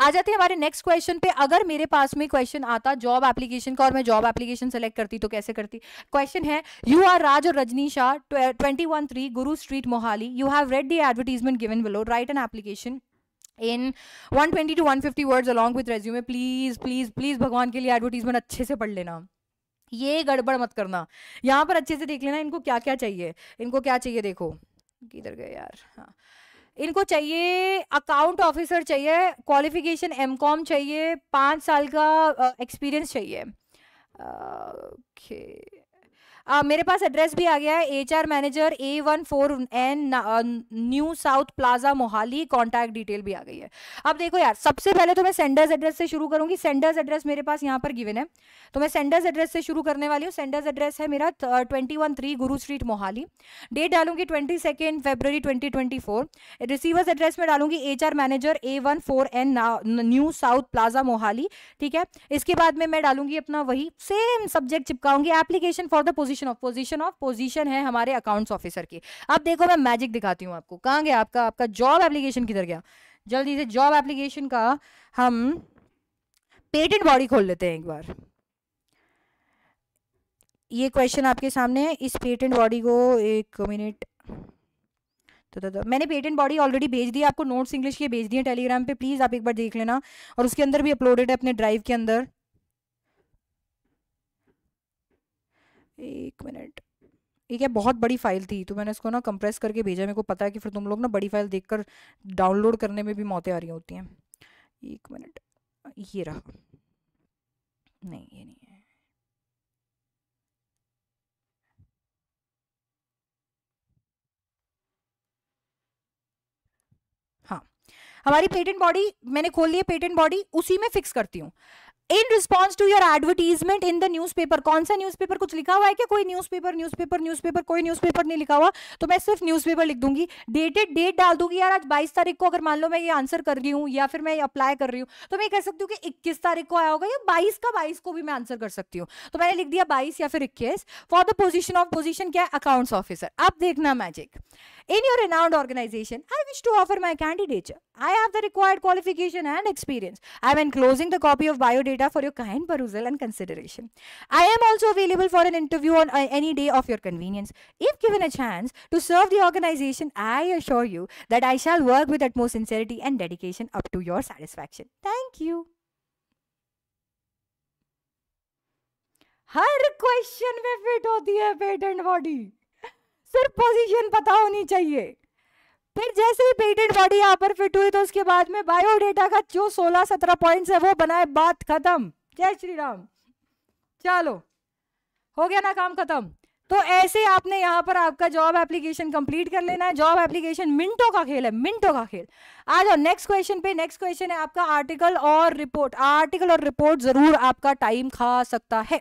आ जाते हैं हमारे नेक्स्ट क्वेश्चन पे अगर मेरे पास में क्वेश्चन आता जॉब एप्लीकेशन का और मैं जॉब एप्लीकेशन सेलेक्ट करती तो कैसे करती क्वेश्चन है यू आर राज और Rajni Shah twenty one three Guru street Mohali you have read the advertisement given below write an application in 120 to one fifty words along with resume please please please भगवान के लिए एडवर्टीजमेंट अच्छे से पढ़ लेना ये गड़बड़ मत करना यहाँ पर अच्छे से देख लेना इनको क्या क्या चाहिए इनको क्या चाहिए देखो किधर गए यार हाँ इनको चाहिए अकाउंट ऑफिसर चाहिए क्वालिफिकेशन एम कॉम चाहिए पाँच साल का एक्सपीरियंस चाहिए ओके मेरे पास एड्रेस भी आ गया है H R manager A one four N new south plaza Mohali contact detail भी आ गई है अब देखो यार सबसे पहले तो मैं सेंडर्स एड्रेस से शुरू करूंगी सेंडर्स एड्रेस मेरे पास यहाँ पर गिवन है तो मैं सेंडर्स एड्रेस से शुरू करने वाली हूँ सेंडर्स एड्रेस है मेरा twenty one three Guru street Mohali date डालूंगी twenty second February twenty twenty four receiver's address में डालूंगी H R manager A one four N new south plaza Mohali ठीक है इसके बाद में मैं डालूंगी अपना वही सेम सब्जेक्ट चिपकाऊंगी application for the position position of position of position है हमारे अकाउंट्स ऑफिसर की अब देखो मैं मैजिक दिखाती हूँ आपको कहाँ गया आपका आपका जॉब एप्लीकेशन किधर गया जल्दी से जॉब एप्लीकेशन का हम पेटेंट बॉडी खोल लेते हैं एक बार ये क्वेश्चन आपके सामने है इस पेटेंट बॉडी को एक मिनट तो, तो, तो मैंने पेटेंट बॉडी ऑलरेडी भेज दी आपको नोट्स इंग्लिश के भेज दिए टेलीग्राम पे प्लीज़ आप एक बार देख लेना और उसके अंदर भी अपलोडेड है अपने ड्राइव के अंदर एक मिनट ठीक है बहुत बड़ी फाइल थी तो मैंने इसको ना कंप्रेस करके भेजा मेरे को पता है कि फिर तुम लोग ना बड़ी फाइल देखकर डाउनलोड करने में भी मौतें आ रही होती हैं एक मिनट ये रहा नहीं ये नहीं है हाँ हमारी पेटेंट बॉडी मैंने खोल ली है पेटेंट बॉडी उसी में फिक्स करती हूँ in response to your advertisement in the newspaper कौन सा न्यूज पेपर कुछ लिखा हुआ है क्या कोई newspaper newspaper newspaper कोई न्यूज पेपर नहीं लिखा हुआ तो मैं सिर्फ न्यूज पेपर लिख दूंगी डेटेड डेट डाल दूंगी यार आज बाईस तारीख को अगर मान लो मैं ये आंसर कर रही हूँ या फिर मैं अप्लाई कर रही हूँ तो मैं कह सकती हूँ कि इक्कीस तारीख को आया होगा या बाईस का बाईस को भी मैं आंसर कर सकती हूँ तो मैंने लिख दिया बाईस या फिर इक्कीस for the position of position क्या है अकाउंट्स ऑफिसर आप देखना magic In your renowned organization, I wish to offer my candidature. I have the required qualification and experience. I am enclosing the copy of biodata for your kind perusal and consideration. I am also available for an interview on uh, any day of your convenience. If given a chance to serve the organization, I assure you that I shall work with utmost sincerity and dedication up to your satisfaction. Thank you. हर क्वेश्चन में फिट होती है पेटेंट बॉडी सिर्फ पोजीशन पता होनी चाहिए फिर जैसे ही पेटेंट बॉडी यहाँ पर फिट हुई तो उसके बाद में बायोडेटा का जो सोलह सत्रह पॉइंट्स है वो बनाए बात खत्म जय श्री राम चलो हो गया ना काम खत्म तो ऐसे आपने यहाँ पर आपका जॉब एप्लीकेशन कंप्लीट कर लेना है जॉब एप्लीकेशन मिनटों का खेल है मिनटों का खेल आ जाओ नेक्स्ट क्वेश्चन पे नेक्स्ट क्वेश्चन है आपका आर्टिकल और रिपोर्ट आर्टिकल और रिपोर्ट जरूर आपका टाइम खा सकता है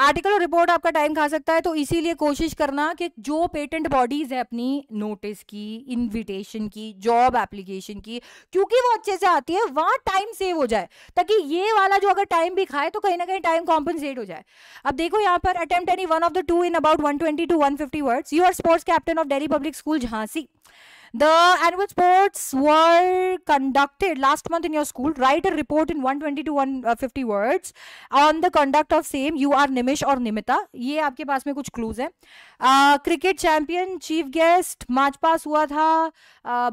आर्टिकल और रिपोर्ट आपका टाइम खा सकता है तो इसीलिए कोशिश करना कि जो पेटेंट बॉडीज है अपनी नोटिस की इनविटेशन की जॉब एप्लीकेशन की क्योंकि वो अच्छे से आती है वहां टाइम सेव हो जाए ताकि ये वाला जो अगर टाइम भी खाए तो कहीं ना कहीं टाइम कॉम्पनसेट हो जाए अब देखो यहाँ पर attempt any one of the two in about one twenty to one fifty words you are sports captain of Delhi public school Jhansi The annual sports were conducted last month in your school. Write a report in 120 to 150 words on the conduct of same. You are Nimish और निमिता ये आपके पास में कुछ क्लूज हैं cricket champion chief guest march past हुआ था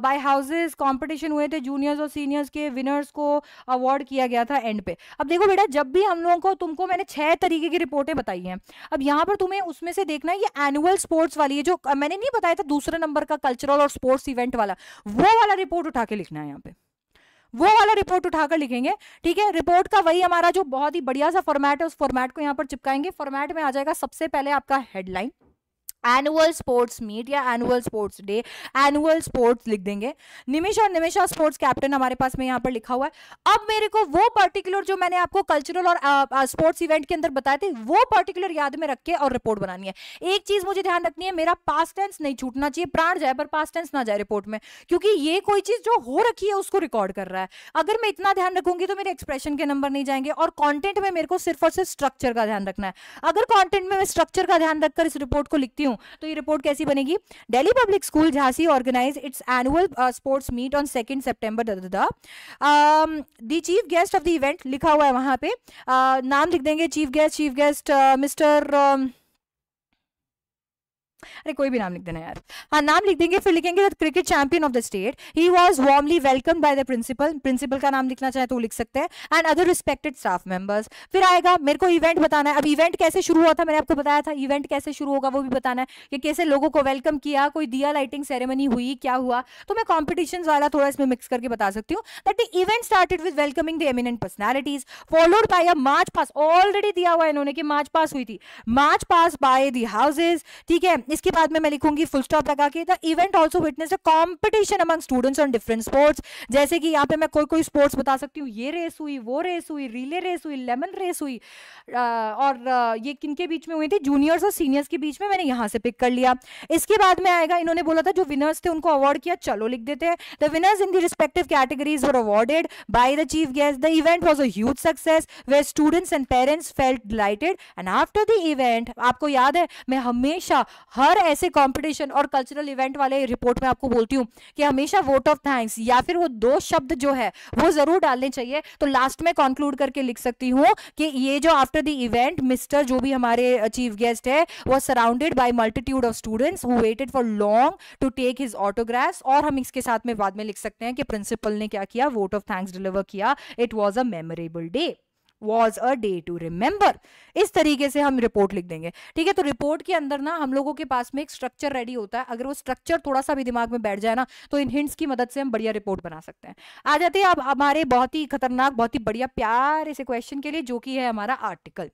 बाय हाउसेस कंपटीशन हुए थे जूनियर्स और सीनियर्स के विनर्स को अवार्ड किया गया था एंड पे अब देखो बेटा जब भी हम लोगों को तुमको मैंने छह तरीके की रिपोर्टें बताई हैं अब यहाँ पर तुम्हें उसमें से देखना है ये एनुअल स्पोर्ट्स वाली है जो मैंने नहीं बताया था दूसरे नंबर का कल्चरल और स्पोर्ट्स इवेंट वाला वो वाला रिपोर्ट उठा के लिखना है यहाँ पे वो वाला रिपोर्ट उठाकर लिखेंगे ठीक है रिपोर्ट का वही हमारा जो बहुत ही बढ़िया सा फॉर्मेट है उस फॉर्मेट को यहाँ पर चिपकाएंगे फॉर्मेट में आ जाएगा सबसे पहले आपका हेडलाइन एनुअल स्पोर्ट्स मीट या annual sports day annual sports लिख देंगे निमिष और निमिषा स्पोर्ट्स कैप्टन हमारे पास में यहाँ पर लिखा हुआ है अब मेरे को वो पर्टिकुलर जो मैंने आपको कल्चरल और स्पोर्ट्स इवेंट के अंदर बताए थे वो पर्टिकुलर याद में रख के और रिपोर्ट बनानी है एक चीज मुझे ध्यान रखनी है मेरा पास टेंस नहीं छूटना चाहिए प्राण जाए पर पास टेंस ना जाए रिपोर्ट में क्योंकि ये कोई चीज जो हो रखी है उसको रिकॉर्ड कर रहा है अगर मैं इतना ध्यान रखूंगी तो मेरे एक्सप्रेशन के नंबर नहीं जाएंगे और कॉन्टेंट में मेरे को सिर्फ और सिर्फ स्ट्रक्चर का ध्यान रखना है अगर कॉन्टेंट में स्ट्रक्चर का ध्यान रखकर इस रिपोर्ट को लिखती हूँ हूँ तो ये रिपोर्ट कैसी बनेगी Delhi public school Jhansi organise its annual sports meet on second September the chief guest of the event लिखा हुआ है वहां पे uh, नाम लिख देंगे chief guest chief guest mister अरे कोई भी नाम लिख देना यार हाँ नाम लिख देंगे फिर लिखेंगे cricket champion of the state he was warmly welcome by the principal principal का नाम लिखना चाहे तो लिख सकते हैं and other respected staff members फिर आएगा मेरे को इवेंट बताना है अब इवेंट कैसे शुरू हुआ था मैंने आपको बताया था इवेंट कैसे शुरू होगा वो भी बताना है कि कैसे लोगों को वेलकम किया कोई दिया लाइटिंग सेरेमनी हुई क्या हुआ तो मैं कॉम्पिटिशन वाला थोड़ा इसमें मिक्स करके बता सकती हूँ that the event started with welcoming the eminent personalities followed by a march past already दिया हुआ इन्होंने कि मार्च पास हुई थी march past by the houses ठीक है इसके बाद में मैं लिखूंगी फुल स्टॉप लगा के the event also witness a competition among students on different sports जैसे कि यहाँ पे मैं कोई कोई स्पोर्ट्स बता सकती हूँ ये रेस हुई वो रेस हुई रिले रेस हुई लेमन रेस हुई और ये किन के बीच में हुई थी जूनियर्स और सीनियर्स के बीच में मैंने यहाँ से पिक कर लिया इसके बाद में आएगा इन्होंने बोला था जो विनर्स थे उनको अवार्ड किया चलो लिख देते हैं the winners in the respective categories were awarded by the chief guest the event was as success the students and parents felt delighted and after the event आपको याद है मैं हमेशा हर ऐसे कॉम्पिटिशन और कल्चरल इवेंट वाले रिपोर्ट में आपको बोलती हूँ कि हमेशा वोट ऑफ थैंक्स या फिर वो दो शब्द जो है वो जरूर डालने चाहिए तो लास्ट में कंक्लूड करके लिख सकती हूँ कि ये जो आफ्टर द इवेंट मिस्टर जो भी हमारे चीफ गेस्ट है वो surrounded by multitude of students who waited for long to take his autographs और हम इसके साथ में बाद में लिख सकते हैं कि प्रिंसिपल ने क्या किया वोट ऑफ थैंक्स डिलीवर किया it was a memorable day was a day to remember इस तरीके से हम रिपोर्ट लिख देंगे ठीक है तो रिपोर्ट के अंदर ना हम लोगों के पास में एक स्ट्रक्चर रेडी होता है अगर वो स्ट्रक्चर थोड़ा सा भी दिमाग में बैठ जाए ना तो इन हिंट्स की मदद से हम बढ़िया रिपोर्ट बना सकते हैं आ जाते हैं अब हमारे बहुत ही खतरनाक बहुत ही बढ़िया प्यार से क्वेश्चन के लिए जो कि है हमारा article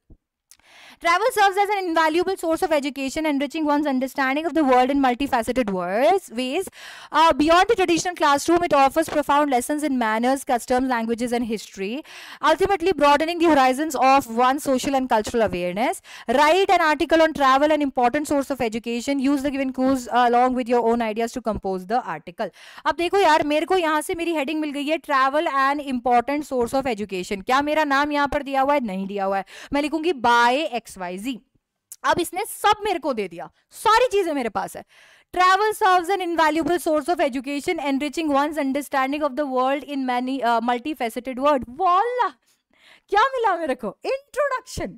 Travel serves as an invaluable source of education, enriching one's understanding of the world in multifaceted ways. Uh, beyond the traditional classroom, it offers profound lessons in manners, customs, languages, and history, ultimately broadening the horizons of one's social and cultural awareness. Write an article on travel, an important source of education. Use the given cues uh, along with your own ideas to compose the article. अब देखो यार मेरे को यहाँ से मेरी heading मिल गई है travel and important source of education क्या मेरा नाम यहाँ पर दिया हुआ है नहीं दिया हुआ है मैं लिखूंगी by एक्स वाई जी अब इसने सब मेरे को दे दिया सारी चीजें मेरे पास है travel serves an invaluable source of education enriching one's understanding of the world in many multifaceted word वाला क्या मिला मेरे को इंट्रोडक्शन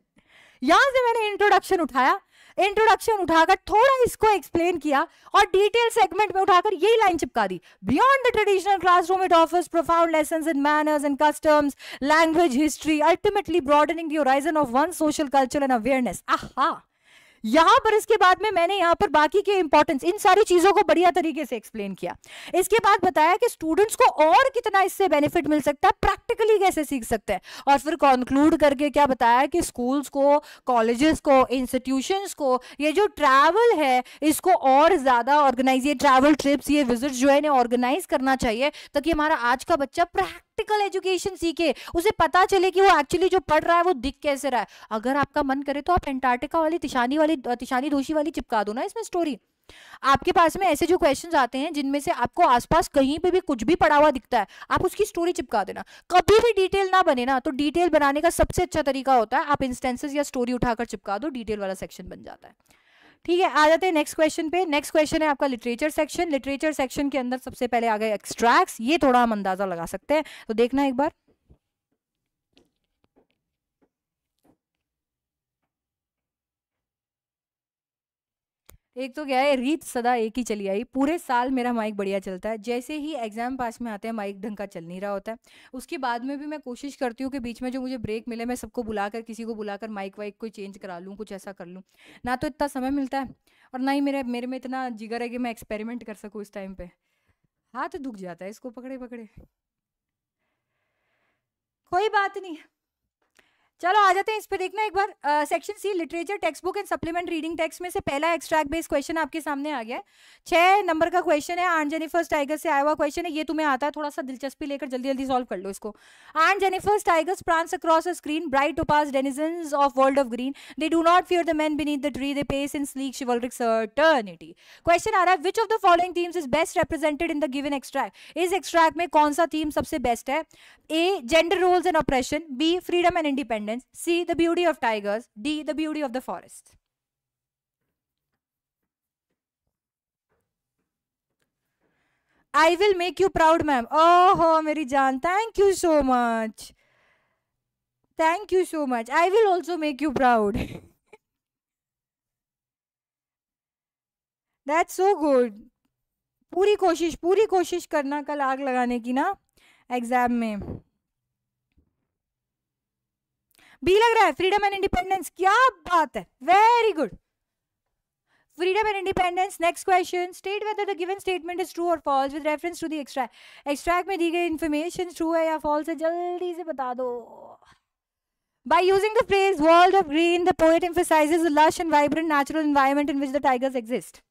यहां से मैंने इंट्रोडक्शन उठाया इंट्रोडक्शन उठाकर थोड़ा इसको एक्सप्लेन किया और डिटेल सेगमेंट में उठाकर यही लाइन चिपका दी beyond the traditional classroom it offers profound lesson in manners and customs language history ultimately broadening the horizon of one social culture and awareness आहा यहां पर इसके बाद में मैंने यहां पर बाकी के इंपॉर्टेंस इन सारी चीजों को बढ़िया तरीके से एक्सप्लेन किया इसके बाद बताया कि स्टूडेंट्स को और कितना इससे बेनिफिट मिल सकता है प्रैक्टिकली कैसे सीख सकते हैं और फिर कंक्लूड करके क्या बताया कि स्कूल्स को कॉलेजेस को इंस्टीट्यूशंस को ये जो ट्रैवल है इसको और ज्यादा ऑर्गेनाइज ये ट्रैवल ट्रिप्स ये विजिट जो है ऑर्गेनाइज करना चाहिए ताकि हमारा आज का बच्चा प्रैक्टिस प्रैक्टिकल एजुकेशन सीखे उसे पता चले कि वो एक्चुअली जो पढ़ रहा है वो दिख कैसे रहा है अगर आपका मन करे तो आप एंटार्टिका वाली तिशानी वाली तिशानी दोषी वाली चिपका दो ना इसमें स्टोरी आपके पास में ऐसे जो क्वेश्चंस आते हैं जिनमें से आपको आसपास कहीं पे भी कुछ भी पड़ा हुआ दिखता है आप उसकी स्टोरी चिपका देना कभी भी डिटेल ना बने ना तो डिटेल बनाने का सबसे अच्छा तरीका होता है आप इंस्टेंसेस या स्टोरी उठाकर चिपका दो डिटेल वाला सेक्शन बन जाता है ठीक है आ जाते हैं नेक्स्ट क्वेश्चन पे नेक्स्ट क्वेश्चन है आपका लिटरेचर सेक्शन लिटरेचर सेक्शन के अंदर सबसे पहले आ गए एक्सट्रैक्ट्स ये थोड़ा हम अंदाजा लगा सकते हैं तो देखना एक बार एक तो क्या है रीत सदा एक ही चली आई पूरे साल मेरा माइक बढ़िया चलता है जैसे ही एग्जाम पास में आते हैं माइक ढंग का चल नहीं रहा होता है उसके बाद में भी मैं कोशिश करती हूँ कि बीच में जो मुझे ब्रेक मिले मैं सबको बुलाकर किसी को बुलाकर माइक वाइक को चेंज करा लूँ कुछ ऐसा कर लूँ ना तो इतना समय मिलता है और ना ही मेरे मेरे में इतना जिगर है कि मैं एक्सपेरिमेंट कर सकूँ इस टाइम पर हाथ दुख जाता है इसको पकड़े पकड़े कोई बात नहीं चलो आ जाते हैं इस पर देखना एक बार section C literature textbook and supplement reading text में से पहला एक्सट्रैक्ट बेस्ड क्वेश्चन आपके सामने आ गया है छह नंबर का क्वेश्चन है आंट जेनिफर्स टाइगर से आया हुआ क्वेश्चन है ये तुम्हें आता है थोड़ा सा दिलचस्पी लेकर जल्दी जल्दी सॉल्व कर लो इसको aunt Jennifer's tigers prance across a screen bright topaz denizen of world of green they do not fear the men beneath the tree they pace in sleek chivalric certainty question आ रहा है which of the following themes is best represented in the given extract इस एक्सट्रैक्ट में कौन सा थीम सबसे बेस्ट है A gender roles and oppression B freedom and independence abundance. C. The beauty of tigers. D. The beauty of the forest. I will make you proud ma'am ओहो मेरी जान thank you so much thank you so much I will also make you proud that's so good पूरी कोशिश पूरी कोशिश करना कल आग लगाने की ना एग्ज़ाम में बी लग रहा है फ्रीडम एंड इंडिपेंडेंस क्या बात है very good freedom and independence next question state whether the given statement is true or false with reference to the extract extract में दी गई information true है या false है जल्दी से बता दो By using the phrase world of green, the poet emphasizes the lush and vibrant natural environment in which the tigers exist.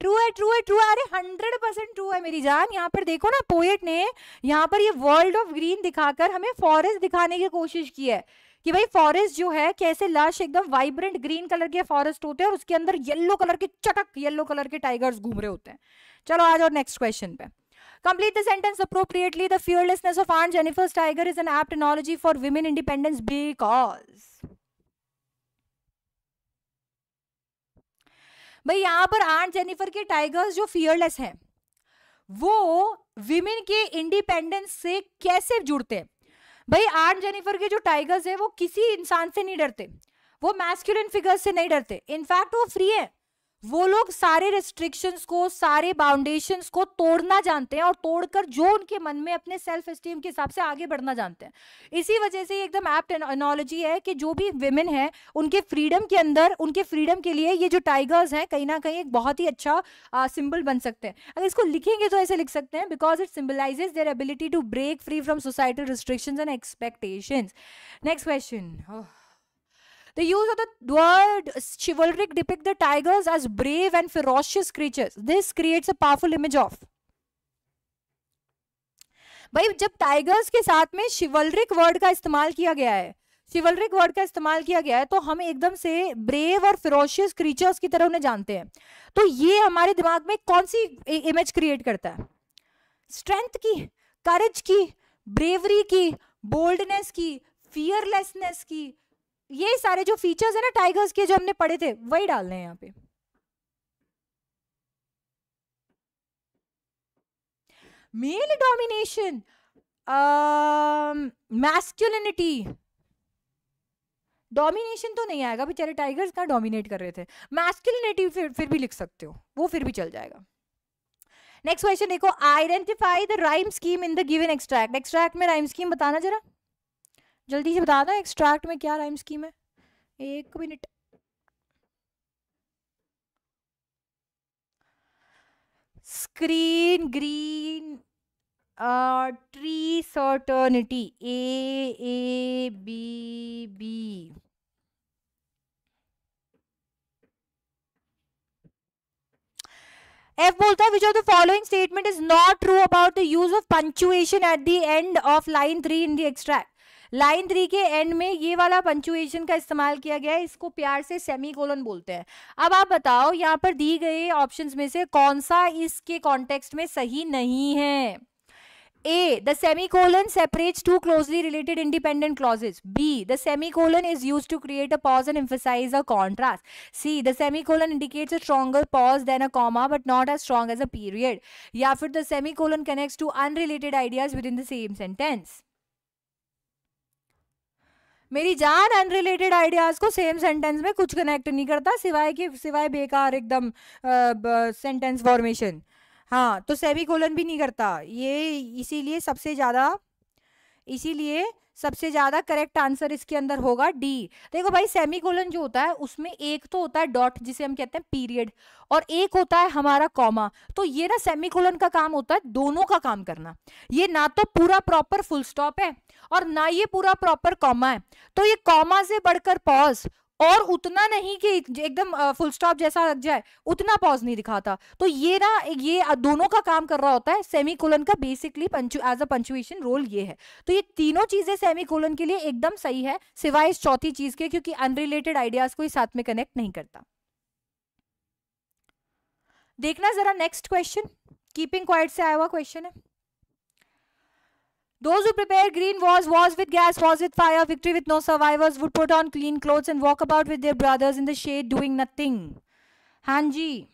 True है ट्रू है ट्रू है अरे हंड्रेड परसेंट ट्रू है मेरी जान यहाँ पर देखो ना पोएट ने यहाँ पर ये वर्ल्ड ऑफ ग्रीन दिखाकर हमें फॉरेस्ट दिखाने की कोशिश की है कि भाई फॉरेस्ट जो है कैसे लाश एकदम वाइब्रेंट ग्रीन कलर के फॉरेस्ट होते हैं और उसके अंदर येल्लो कलर के चटक येल्लो कलर के टाइगर्स घूम रहे होते हैं चलो आज और नेक्स्ट क्वेश्चन पे Complete the sentence appropriately. The fearlessness of Aunt Jennifer's tiger is an apt analogy for women independence because. भाई यहाँ पर आंट जेनिफर के टाइगर्स जो फियरलेस हैं वो विमेन के इंडिपेंडेंस से कैसे जुड़ते हैं भाई आर्ट जेनिफर के जो टाइगर्स है वो किसी इंसान से नहीं डरते वो मैस्कुलिन फिगर्स से नहीं डरते इनफैक्ट वो फ्री है वो लोग सारे रेस्ट्रिक्शंस को सारे बाउंडेशंस को तोड़ना जानते हैं और तोड़कर जो उनके मन में अपने सेल्फ स्टीम के हिसाब से आगे बढ़ना जानते हैं इसी वजह से एकदम एप्ट एनोलॉजी है कि जो भी वेमेन हैं उनके फ्रीडम के अंदर उनके फ्रीडम के लिए ये जो टाइगर्स हैं कहीं ना कहीं एक बहुत ही अच्छा सिंबल बन सकते हैं अगर इसको लिखेंगे तो ऐसे लिख सकते हैं because it symbolises their ability to break free from societal restriction and expectation next question The use of the word chivalric depict the tigers as brave and ferocious creatures. This creates a powerful image of. भाई जब टाइगर्स के साथ में शिवलरिक वर्ड का इस्तेमाल किया गया है शिवलरिक वर्ड का इस्तेमाल किया गया है तो हम एकदम से ब्रेव और फिरोशियस क्रीचर्स की तरह उन्हें जानते हैं तो ये हमारे दिमाग में कौन सी इमेज क्रिएट करता है स्ट्रेंथ की करेज की ब्रेवरी की बोल्डनेस की फियरलेसनेस की ये सारे जो फीचर्स है ना टाइगर्स के जो हमने पढ़े थे वही डालने हैं यहाँ पे मेल डोमिनेशन मैस्क्यूलिनिटी डोमिनेशन तो नहीं आएगा बेचारे टाइगर्स का डोमिनेट कर रहे थे मैस्कुलिनिटी फिर फिर भी लिख सकते हो वो फिर भी चल जाएगा नेक्स्ट क्वेश्चन देखो identify the rhyme scheme in the given extract extract में राइम स्कीम बताना जरा जल्दी से बता दें एक्सट्रैक्ट में क्या राइम स्कीम है एक minute screen green tree certainty A A B B F बोलता है which of the following statement is not true about the use of punctuation at the end of line three in the extract line three के एंड में ये वाला पंचुएशन का इस्तेमाल किया गया है इसको प्यार से सेमी कोलन बोलते हैं अब आप बताओ यहाँ पर दी गई ऑप्शंस में से कौन सा इसके कॉन्टेक्स्ट में सही नहीं है A. The semicolon separates two closely related independent clauses. B. The semicolon is used to create a pause and emphasize a contrast. C. The semicolon indicates a stronger pause than a comma but not as strong as a period. या फिर the semicolon connects two unrelated ideas within the same sentence. मेरी जान अनरिलेटेड आइडियाज़ को सेम सेंटेंस में कुछ कनेक्ट नहीं करता सिवाय के सिवाय बेकार एकदम सेंटेंस फॉर्मेशन हाँ तो सेमी कोलन भी नहीं करता ये इसीलिए सबसे ज़्यादा इसीलिए सबसे ज़्यादा करेक्ट आंसर इसके अंदर होगा डी देखो भाई सेमी कोलन जो होता है उसमें एक तो होता है डॉट जिसे हम कहते हैं पीरियड और एक होता है हमारा कॉमा तो ये ना सेमी कोलन का काम होता है दोनों का काम करना ये ना तो पूरा प्रॉपर फुल स्टॉप है और ना ये पूरा प्रॉपर कॉमा है तो ये कॉमा से बढ़कर पॉज और उतना नहीं कि एकदम फुल स्टॉप जैसा लग जाए उतना पॉज नहीं दिखाता तो ये ना ये दोनों का काम कर रहा होता है सेमी कोलन का basically as a punctuation role ये है तो ये तीनों चीजें सेमी कोलन के लिए एकदम सही है सिवाय इस चौथी चीज के क्योंकि अनरिलेटेड आइडियाज को ही साथ में कनेक्ट नहीं करता देखना जरा नेक्स्ट क्वेश्चन कीपिंग क्वाइट से आया हुआ क्वेश्चन है Those who prepare green wars, wars with gas, wars with fire, victory with no survivors, would put on clean clothes and walk about with their brothers in the shade doing nothing. Hanji.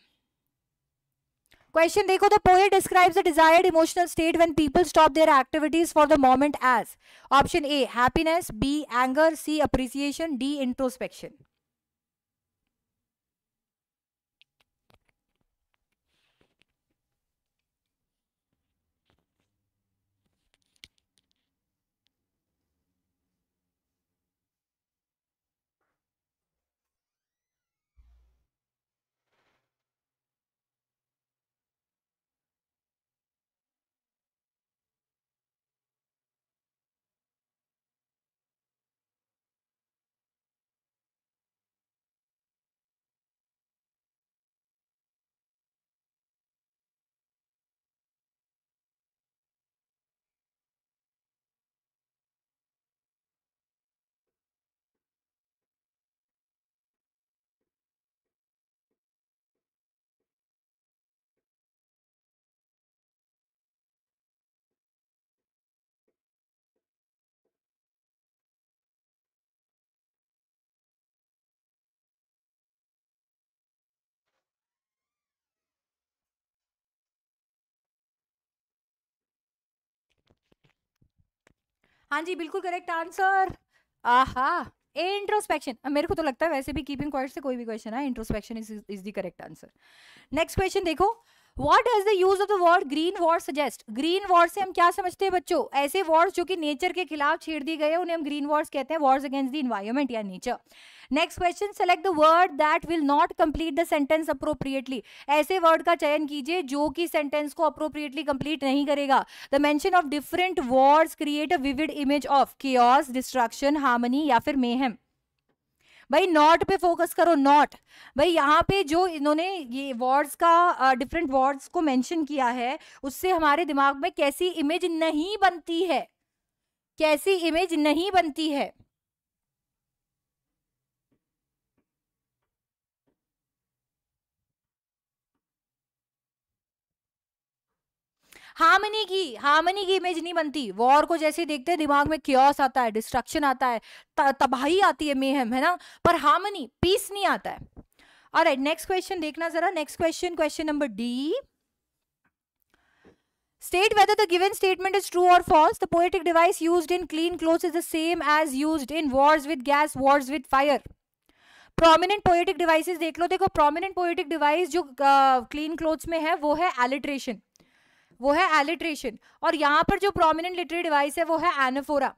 Question देखो the poet describes the desired emotional state when people stop their activities for the moment as option A happiness B anger C appreciation D introspection हाँ जी बिल्कुल करेक्ट आंसर आहा इंट्रोस्पेक्शन मेरे को तो लगता है वैसे भी कीपिंग क्वार से कोई भी क्वेश्चन है introspection is is the correct answer next question देखो what is the use of the word green war suggest green war से हम क्या समझते हैं बच्चों ऐसे वॉर्स जो कि नेचर के खिलाफ छेड़ दिए गए उन्हें हम ग्रीन वॉर्स कहते हैं वॉर्स अगेंस्ट द इन्वायरमेंट या nature next question select the word that will not complete the sentence appropriately ऐसे वर्ड का चयन कीजिए जो कि सेंटेंस को अप्रोप्रिएटली कंप्लीट नहीं करेगा the mention of different words create a vivid image of केयर्स डिस्ट्रक्शन हार्मनी या फिर मेहम भाई नॉट पे फोकस करो नॉट भाई यहाँ पे जो इन्होंने ये वर्ड्स का डिफरेंट uh, वर्ड्स को मेंशन किया है उससे हमारे दिमाग में कैसी इमेज नहीं बनती है कैसी इमेज नहीं बनती है हार्मनी की हार्मनी की इमेज नहीं बनती वॉर को जैसे देखते हैं दिमाग में क्योस आता है डिस्ट्रक्शन आता है तबाही आती है मेहम है ना पर हार्मनी पीस नहीं आता है और नेक्स्ट क्वेश्चन देखना जरा next question question number D state whether the given statement is true or false the poetic device used in clean clothes is the same as used in wars with gas wars with fire Prominent poetic devices देख लो देखो prominent poetic device जो uh, clean clothes में है वो है alliteration. वो है एलिट्रेशन और यहाँ पर जो प्रोमिनेंट लिटरी डिवाइस है वो है एनफोरा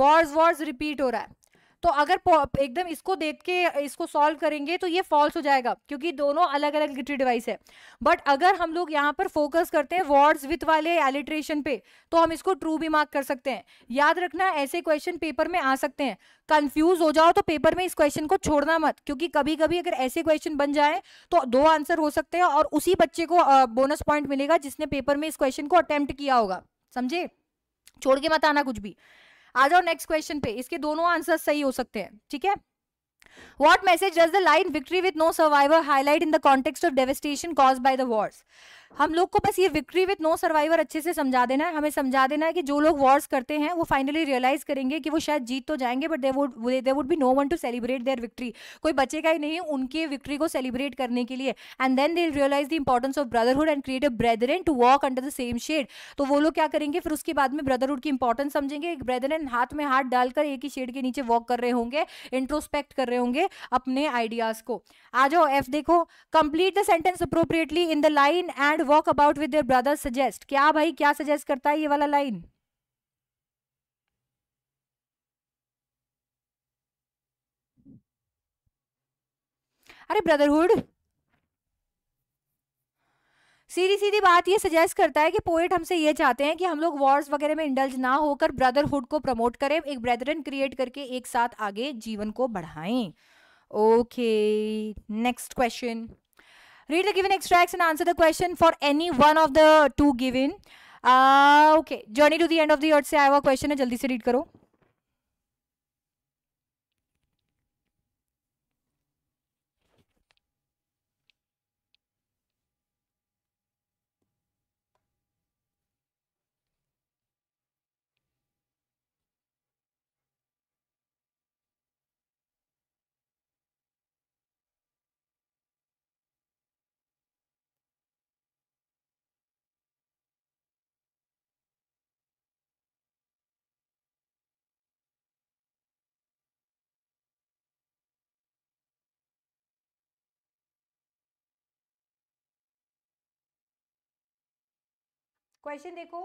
वॉर्स वॉर्स रिपीट हो रहा है तो अगर एकदम इसको देख के इसको सॉल्व करेंगे तो ये फॉल्स हो जाएगा क्योंकि दोनों अलग अलग लिटरी डिवाइस है बट अगर हम लोग यहाँ पर फोकस करते हैं वर्ड्स विथ वाले एलिट्रेशन पे तो हम इसको ट्रू भी मार्क कर सकते हैं याद रखना ऐसे क्वेश्चन पेपर में आ सकते हैं कंफ्यूज हो जाओ तो पेपर में इस क्वेश्चन को छोड़ना मत क्योंकि कभी कभी अगर ऐसे क्वेश्चन बन जाए तो दो आंसर हो सकते हैं और उसी बच्चे को बोनस पॉइंट मिलेगा जिसने पेपर में इस क्वेश्चन को अटेम्प्ट किया होगा समझे छोड़ के मत आना कुछ भी आ जाओ नेक्स्ट क्वेश्चन पे इसके दोनों आंसर सही हो सकते हैं ठीक है What message does the line victory with no survivor highlight in the context of devastation caused by the wars? हम लोग को बस ये विक्ट्री विद नो सर्वाइवर अच्छे से समझा देना है हमें समझा देना है कि जो लोग वॉर्स करते हैं वो फाइनली रियलाइज करेंगे कि वो शायद जीत तो जाएंगे but they would they would be no one to celebrate their victory कोई बचेगा ही नहीं उनके विक्ट्री को सेलिब्रेट करने के लिए and then they realise the importance of brotherhood and create a and to walk under the same shade तो वो लोग क्या करेंगे फिर उसके बाद में ब्रदरहुड की इंपॉर्टेंस समझेंगे एक ब्रदरन हाथ में हाथ डालकर एक ही शेड के नीचे वॉक कर रहे होंगे इंट्रोस्पेक्ट कर रहे होंगे अपने आइडियाज को आ जाओ एफ देखो complete the sentence appropriately in the line and had walk about with brother suggest क्या भाई क्या सजेस्ट करता है ये वाला लाइन अरे ब्रदरहुड सीधी सीधी बात ये सजेस्ट करता है कि पोएट हमसे ये चाहते हैं कि हम लोग वॉर्स वगैरह में इंडल्ज ना होकर ब्रदरहुड को प्रमोट करें एक ब्रदरन क्रिएट करके एक साथ आगे जीवन को बढ़ाएं okay next question Read the given extracts and answer the question for any one of the two given. Uh, okay. Journey to the end of the earth I have a question है jaldi से read karo. क्वेश्चन देखो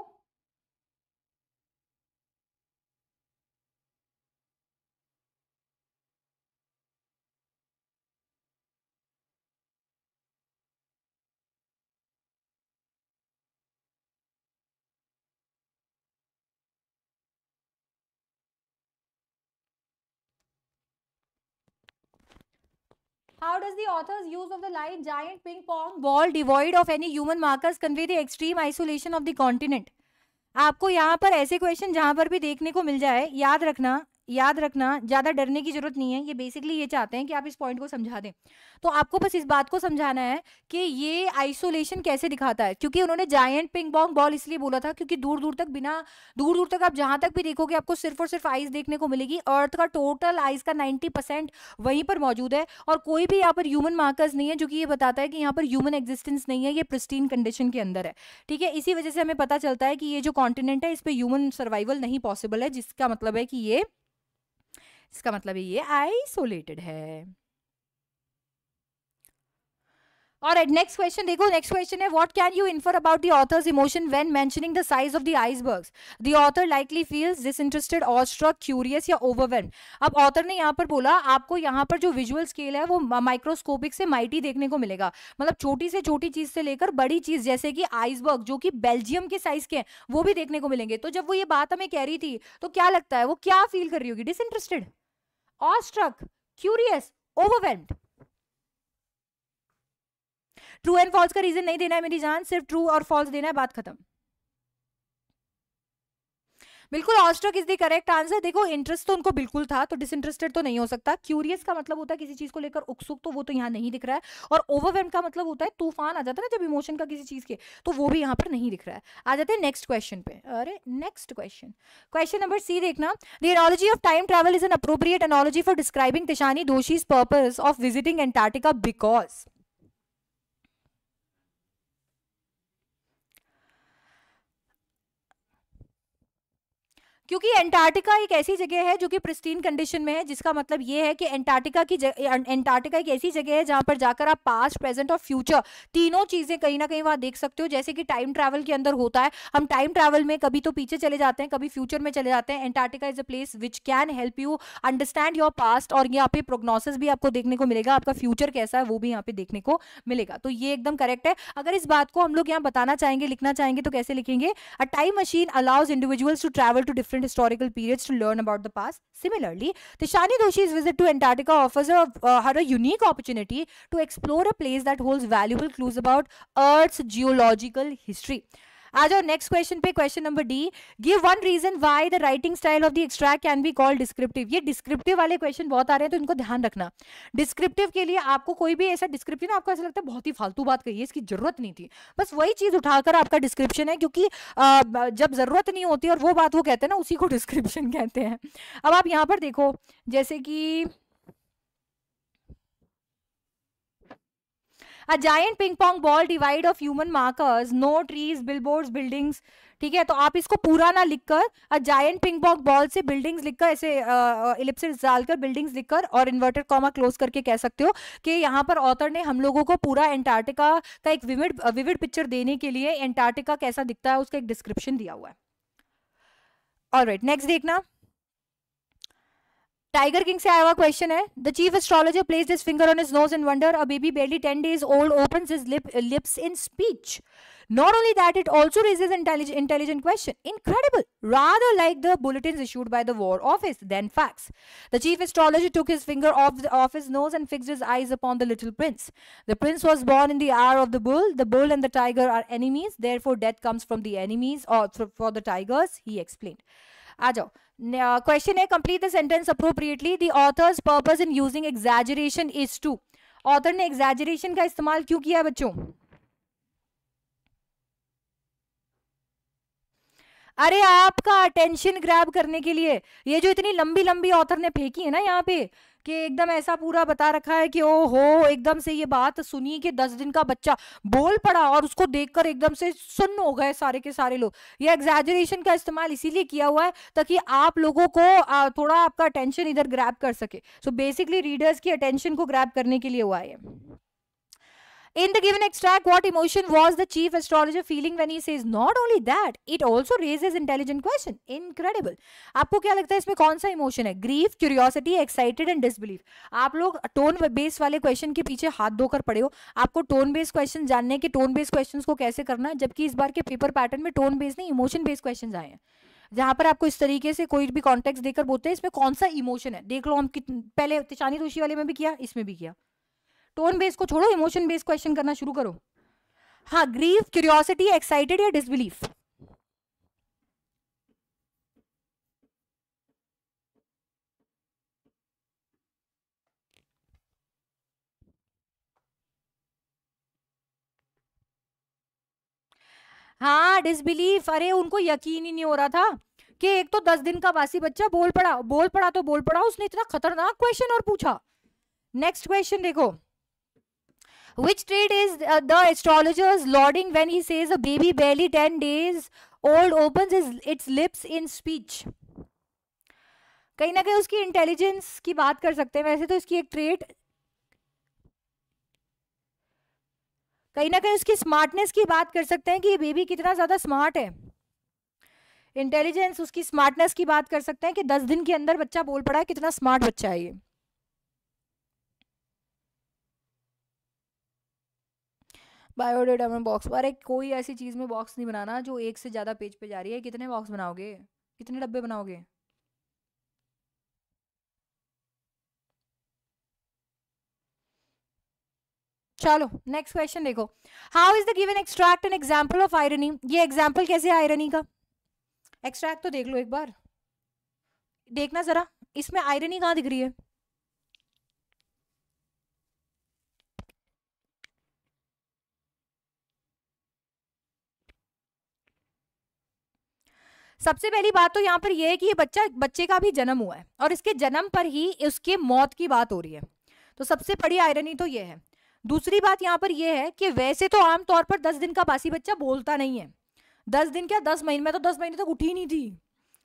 How does the author's use of the light giant ping pong ball devoid of any human markers convey the extreme isolation of the continent? आपको यहाँ पर ऐसे क्वेश्चन जहाँ पर भी देखने को मिल जाए याद रखना याद रखना ज़्यादा डरने की ज़रूरत नहीं है ये बेसिकली ये चाहते हैं कि आप इस पॉइंट को समझा दें तो आपको बस इस बात को समझाना है कि ये आइसोलेशन कैसे दिखाता है क्योंकि उन्होंने जायंट पिंग पॉन्ग बॉल इसलिए बोला था क्योंकि दूर दूर तक बिना दूर दूर तक आप जहाँ तक भी देखोगे आपको सिर्फ और सिर्फ आइस देखने को मिलेगी अर्थ का टोटल आइस का नाइन्टी वहीं पर मौजूद है और कोई भी यहाँ पर ह्यूमन मार्कर्स नहीं है जो कि ये बताता है कि यहाँ पर ह्यूमन एग्जिस्टेंस नहीं है ये प्रिस्टीन कंडीशन के अंदर है ठीक है इसी वजह से हमें पता चलता है कि ये जो कॉन्टिनेंट है इस पर ह्यूमन सर्वाइवल नहीं पॉसिबल है जिसका मतलब है कि ये इसका मतलब ये आइसोलेटेड है और नेक्स्ट क्वेश्चन देखो नेक्स्ट क्वेश्चन है what can you infer about the author's emotion when mentioning the size of the icebergs the author likely feels disinterested awestruck curious या ओवरवेल्म अब ऑथर ने यहाँ पर बोला आपको यहाँ पर जो विजुअल स्केल है वो माइक्रोस्कोपिक से माइटी देखने को मिलेगा मतलब छोटी से छोटी चीज से लेकर बड़ी चीज जैसे कि आइसबर्ग जो कि बेल्जियम के साइज के हैं वो भी देखने को मिलेंगे तो जब वो ये बात हमें कह रही थी तो क्या लगता है वो क्या फील कर रही होगी disinterested awestruck, curious, overwhelmed. True and false का रीजन नहीं देना है मेरी जान सिर्फ ट्रू और फॉल्स देना है बात खत्म बिल्कुल awestruck is the correct answer देखो इंटरेस्ट तो उनको बिल्कुल था तो डिसइंटरेस्टेड तो नहीं हो सकता क्यूरियस का मतलब होता है किसी चीज को लेकर उत्सुक तो वो तो यहाँ नहीं दिख रहा है और ओवरवेम का मतलब होता है तूफान आ जाता है ना जब इमोशन का किसी चीज के तो वो भी यहाँ पर नहीं दिख रहा है आ जाते हैं नेक्स्ट क्वेश्चन पे अरे next question question number C देखना the analogy of time travel is an appropriate analogy for describing Tishani Doshi's purpose of visiting Antarctica because क्योंकि एंटार्टिका एक ऐसी जगह है जो कि प्रिस्टीन कंडीशन में है जिसका मतलब ये है कि एंटार्टिका की एंटार्टिका एक ऐसी जगह है जहां पर जाकर आप पास्ट प्रेजेंट और फ्यूचर तीनों चीज़ें कहीं ना कहीं वहां देख सकते हो जैसे कि टाइम ट्रैवल के अंदर होता है हम टाइम ट्रैवल में कभी तो पीछे चले जाते हैं कभी फ्यूचर में चले जाते हैं Antarctica is a place which can help you understand your past और यहाँ पे प्रोग्नोसिस भी आपको देखने को मिलेगा आपका फ्यूचर कैसा है वो भी यहाँ पे देखने को मिलेगा तो ये एकदम करेक्ट है अगर इस बात को हम लोग यहाँ बताना चाहेंगे लिखना चाहेंगे तो कैसे लिखेंगे a time machine allows individuals to travel to different different historical periods to learn about the past. Similarly, Tishani Doshi's visit to Antarctica offers a, uh, her a unique opportunity to explore a place that holds valuable clues about Earth's geological history. आ जाओ नेक्स्ट क्वेश्चन पे question number D give one reason why the writing style of the extract can be called descriptive ये डिस्क्रिप्टिव वाले क्वेश्चन बहुत आ रहे हैं तो इनको ध्यान रखना डिस्क्रिप्टिव के लिए आपको कोई भी ऐसा डिस्क्रिप्टिव आपको ऐसा लगता है बहुत ही फालतू बात कही है इसकी जरूरत नहीं थी बस वही चीज उठाकर आपका डिस्क्रिप्शन है क्योंकि आ, जब जरूरत नहीं होती और वो बात वो कहते हैं ना उसी को डिस्क्रिप्शन कहते हैं अब आप यहाँ पर देखो जैसे कि a giant ping pong ball devoid of human markers no trees billboards buildings ठीक है तो आप इसको पूरा ना लिखकर a giant ping pong ball से बिल्डिंग्स लिखकर ऐसे इलिप्सिस डालकर बिल्डिंग्स लिखकर और इन्वर्टेड कॉमा क्लोज करके कह सकते हो कि यहाँ पर ऑथर ने हम लोगों को पूरा एंटार्टिका का एक विविड विविड पिक्चर देने के लिए एंटार्टिका कैसा दिखता है उसका एक डिस्क्रिप्शन दिया हुआ है ऑल राइट नेक्स्ट देखना टाइगर किंग से आया हुआ क्वेश्चन है the chief astrologer place this finger on his nose in wonder a baby barely ten days old open his lips in speech Not only that, it also raises intellig intelligent question. Incredible. Rather like the bulletins issued by the War Office than facts. The chief astrologer took his finger off, the, off his nose and fixed his eyes upon the little prince. The prince was born in the hour of the bull. The bull and the tiger are enemies. Therefore, death comes from the enemies or th for the tigers, he explained. आ क्वेश्चन है complete the sentence appropriately the author's purpose in using exaggeration is to author ने एग्जेजरेशन का इस्तेमाल क्यों किया बच्चों अरे आपका अटेंशन ग्रैब करने के लिए ये जो इतनी लंबी लंबी ऑथर ने फेंकी है ना यहाँ पे कि एकदम ऐसा पूरा बता रखा है कि ओ हो एकदम से ये बात सुनी कि दस दिन का बच्चा बोल पड़ा और उसको देखकर एकदम से सुन्न हो गए सारे के सारे लोग ये एग्जैजरेशन का इस्तेमाल इसीलिए किया हुआ है ताकि आप लोगों को थोड़ा आपका अटेंशन इधर ग्रैब कर सके सो बेसिकली रीडर्स की अटेंशन को ग्रैब करने के लिए हुआ है In the given extract, what emotion was the chief astrologer feeling when he says not only that, it also raises intelligent question. Incredible. आपको क्या लगता है इसमें कौन सा इमोशन है grief curiosity excited and disbelief आप लोग टोन बेस वाले क्वेश्चन के पीछे हाथ धोकर pade ho आपको टोन बेस्ड क्वेश्चन जानने के टोन बेस्ड क्वेश्चन को कैसे करना hai जबकि इस बार के पेपर पैटर्न में tone based nahi emotion based question आए हैं जहां पर आपको इस तरीके से कोई भी कॉन्टेक्स्ट देकर बोलते हैं इसमें कौन सा इमोशन है देख लो हम कितने पहले तिशानी दोषी वाले में भी किया इसमें भी किया टोन बेस को छोड़ो इमोशन बेस क्वेश्चन करना शुरू करो हाँ ग्रीव क्यूरियोसिटी एक्साइटेड या डिसबिलीफ हाँ डिसबिलीफ अरे उनको यकीन ही नहीं हो रहा था कि एक तो दस दिन का बासी बच्चा बोल पड़ा बोल पड़ा तो बोल पड़ा उसने इतना खतरनाक क्वेश्चन और पूछा नेक्स्ट क्वेश्चन देखो Which trade is uh, the astrologer's lauding when he says a baby barely 10 days old opens his, its lips in speech? कहीं ना कहीं उसकी इंटेलिजेंस की बात कर सकते हैं वैसे तो इसकी एक ट्रेड कहीं ना कहीं उसकी स्मार्टनेस की बात कर सकते हैं कि ये बेबी कितना ज़्यादा स्मार्ट है इंटेलिजेंस उसकी स्मार्टनेस की बात कर सकते हैं कि दस दिन के अंदर बच्चा बोल पड़ा है कितना स्मार्ट बच्चा है ये बायोडाटा में बॉक्स अरे कोई ऐसी चीज़ में बॉक्स नहीं बनाना जो एक से ज़्यादा पेज पे जा रही है कितने बॉक्स बनाओगे कितने डब्बे बनाओगे चलो नेक्स्ट क्वेश्चन देखो how is the given extract an example of irony ये एग्जाम्पल कैसे है आयरनी का एक्सट्रैक्ट तो देख लो एक बार देखना जरा इसमें आयरनी कहाँ दिख रही है सबसे पहली बात तो यहाँ पर यह है कि ये बच्चा बच्चे का भी जन्म हुआ है और इसके जन्म पर ही उसके मौत की बात हो रही है तो सबसे बड़ी आयरनी तो ये है दूसरी बात यहाँ पर यह है कि वैसे तो आमतौर पर दस दिन का बासी बच्चा बोलता नहीं है दस दिन क्या दस महीने में तो दस महीने तक उठी ही नहीं थी